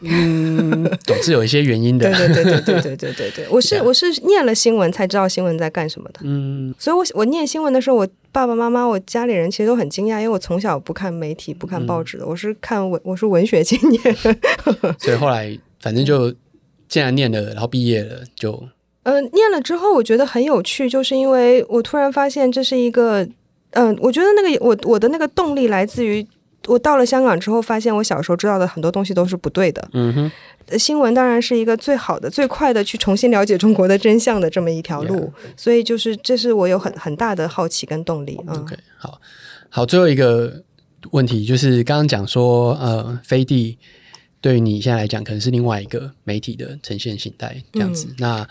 嗯，总是有一些原因的。对对对对对对对对，我是我是念了新闻才知道新闻在干什么的。嗯，所以，我我念新闻的时候，我爸爸妈妈、我家里人其实都很惊讶，因为我从小不看媒体、不看报纸的。我是看文我是文学青年，所以后来反正就既然念了，然后毕业了，就嗯，念了之后我觉得很有趣，就是因为我突然发现这是一个嗯，我觉得那个我我的那个动力来自于。我到了香港之后，发现我小时候知道的很多东西都是不对的。嗯哼，新闻当然是一个最好的、最快的去重新了解中国的真相的这么一条路，所以就是这是我有很很大的好奇跟动力。嗯 OK，好好，最后一个问题就是刚刚讲说，呃，飞地对于你现在来讲可能是另外一个媒体的呈现形态这样子。那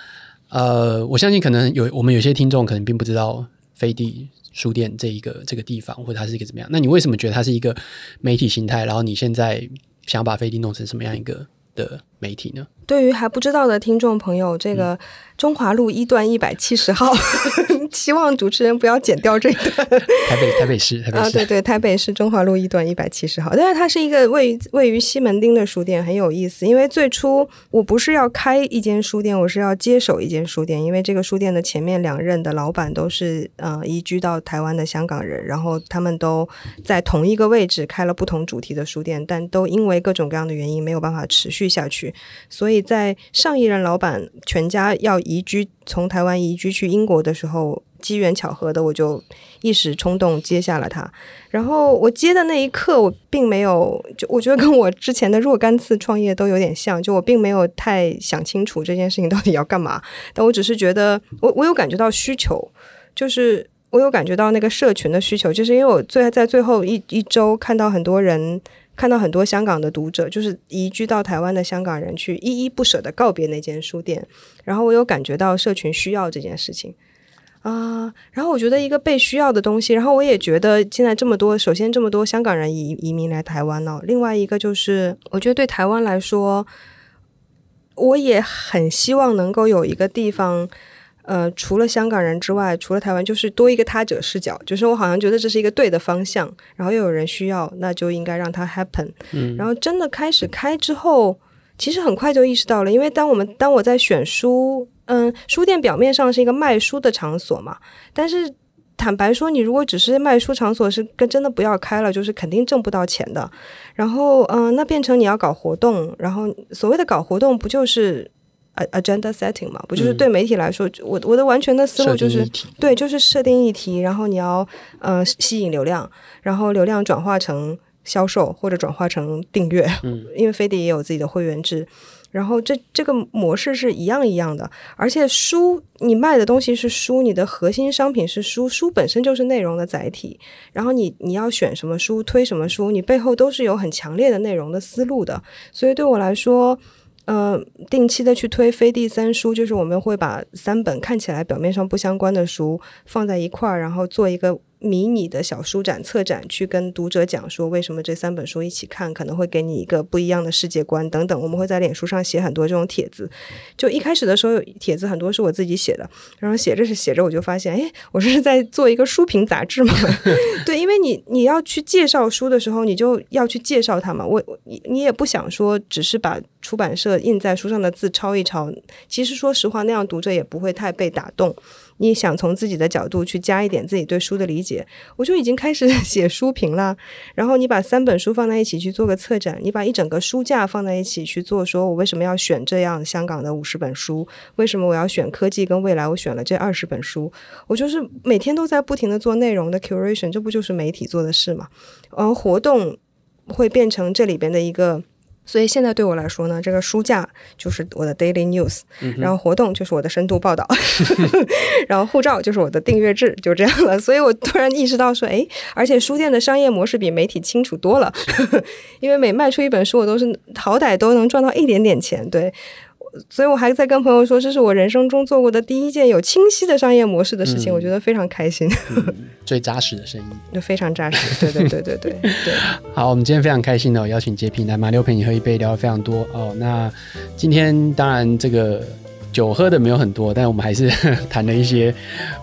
呃，我相信可能有我们有些听众可能并不知道飞地。书店这一个这个地方，或者它是一个怎么样？那你为什么觉得它是一个媒体形态？然后你现在想要把飞地弄成什么样一个的？媒体呢？对于还不知道的听众朋友，这个中华路一段一百七十号，希望主持人不要剪掉这个。台北，台北市，台北市，啊，对对，台北市中华路一段一百七十号。但是它是一个位于位于西门町的书店，很有意思。因为最初我不是要开一间书店，我是要接手一间书店。因为这个书店的前面两任的老板都是呃移居到台湾的香港人，然后他们都在同一个位置开了不同主题的书店，但都因为各种各样的原因没有办法持续下去。所以在上一任老板全家要移居从台湾移居去英国的时候，机缘巧合的我就一时冲动接下了他。然后我接的那一刻，我并没有就我觉得跟我之前的若干次创业都有点像，就我并没有太想清楚这件事情到底要干嘛。但我只是觉得我我有感觉到需求，就是我有感觉到那个社群的需求，就是因为我最在最后一一周看到很多人。看到很多香港的读者，就是移居到台湾的香港人，去依依不舍的告别那间书店，然后我有感觉到社群需要这件事情啊，然后我觉得一个被需要的东西，然后我也觉得现在这么多，首先这么多香港人移移民来台湾了，另外一个就是我觉得对台湾来说，我也很希望能够有一个地方。呃，除了香港人之外，除了台湾，就是多一个他者视角。就是我好像觉得这是一个对的方向，然后又有人需要，那就应该让它 happen。嗯，然后真的开始开之后，其实很快就意识到了，因为当我们当我在选书，嗯，书店表面上是一个卖书的场所嘛，但是坦白说，你如果只是卖书场所是跟真的不要开了，就是肯定挣不到钱的。然后，嗯，那变成你要搞活动，然后所谓的搞活动不就是？啊，agenda setting 嘛，不就是对媒体来说，我我的完全的思路就是，对，就是设定议题，然后你要呃吸引流量，然后流量转化成销售或者转化成订阅，嗯，因为飞碟也有自己的会员制，然后这这个模式是一样一样的，而且书你卖的东西是书，你的核心商品是书，书本身就是内容的载体，然后你你要选什么书推什么书，你背后都是有很强烈的内容的思路的，所以对我来说。呃，定期的去推《飞地三书》，就是我们会把三本看起来表面上不相关的书放在一块儿，然后做一个。迷你的小书展策展，去跟读者讲说为什么这三本书一起看可能会给你一个不一样的世界观等等。我们会在脸书上写很多这种帖子，就一开始的时候帖子很多是我自己写的，然后写着写着我就发现，哎，我这是在做一个书评杂志嘛？对，因为你你要去介绍书的时候，你就要去介绍它嘛。我你你也不想说只是把出版社印在书上的字抄一抄，其实说实话那样读者也不会太被打动。你想从自己的角度去加一点自己对书的理解，我就已经开始 写书评了。然后你把三本书放在一起去做个策展，你把一整个书架放在一起去做，说我为什么要选这样香港的五十本书？为什么我要选科技跟未来？我选了这二十本书，我就是每天都在不停的做内容的 curation，这不就是媒体做的事吗？呃，活动会变成这里边的一个。所以现在对我来说呢，这个书架就是我的 daily news，然后活动就是我的深度报道，然后护照就是我的订阅制，就这样了。所以我突然意识到说，哎，而且书店的商业模式比媒体清楚多了，因为每卖出一本书，我都是好歹都能赚到一点点钱，对。所以，我还在跟朋友说，这是我人生中做过的第一件有清晰的商业模式的事情，我觉得非常开心。最扎实的生意，就非常扎实。对对对对对对。好，我们今天非常开心的邀请洁平来马六陪你喝一杯，聊的非常多哦。那今天当然这个。酒喝的没有很多，但我们还是 谈了一些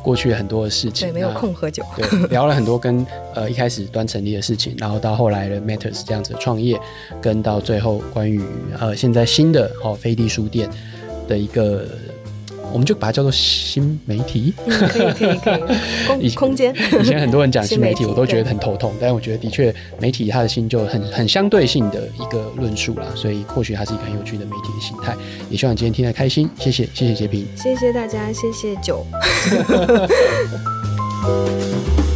过去很多的事情。对，没有空喝酒。对，聊了很多跟呃一开始端成立的事情，然后到后来的 Matters 这样子创业，跟到最后关于呃现在新的哦飞地书店的一个。我们就把它叫做新媒体，可以可以可以。空间，以前很多人讲新媒体，我都觉得很头痛。但我觉得的确，媒体它的心就很很相对性的一个论述啦，所以或许它是一个很有趣的媒体的形态。也希望今天听得开心，谢谢谢谢杰平，谢谢大家，谢谢九。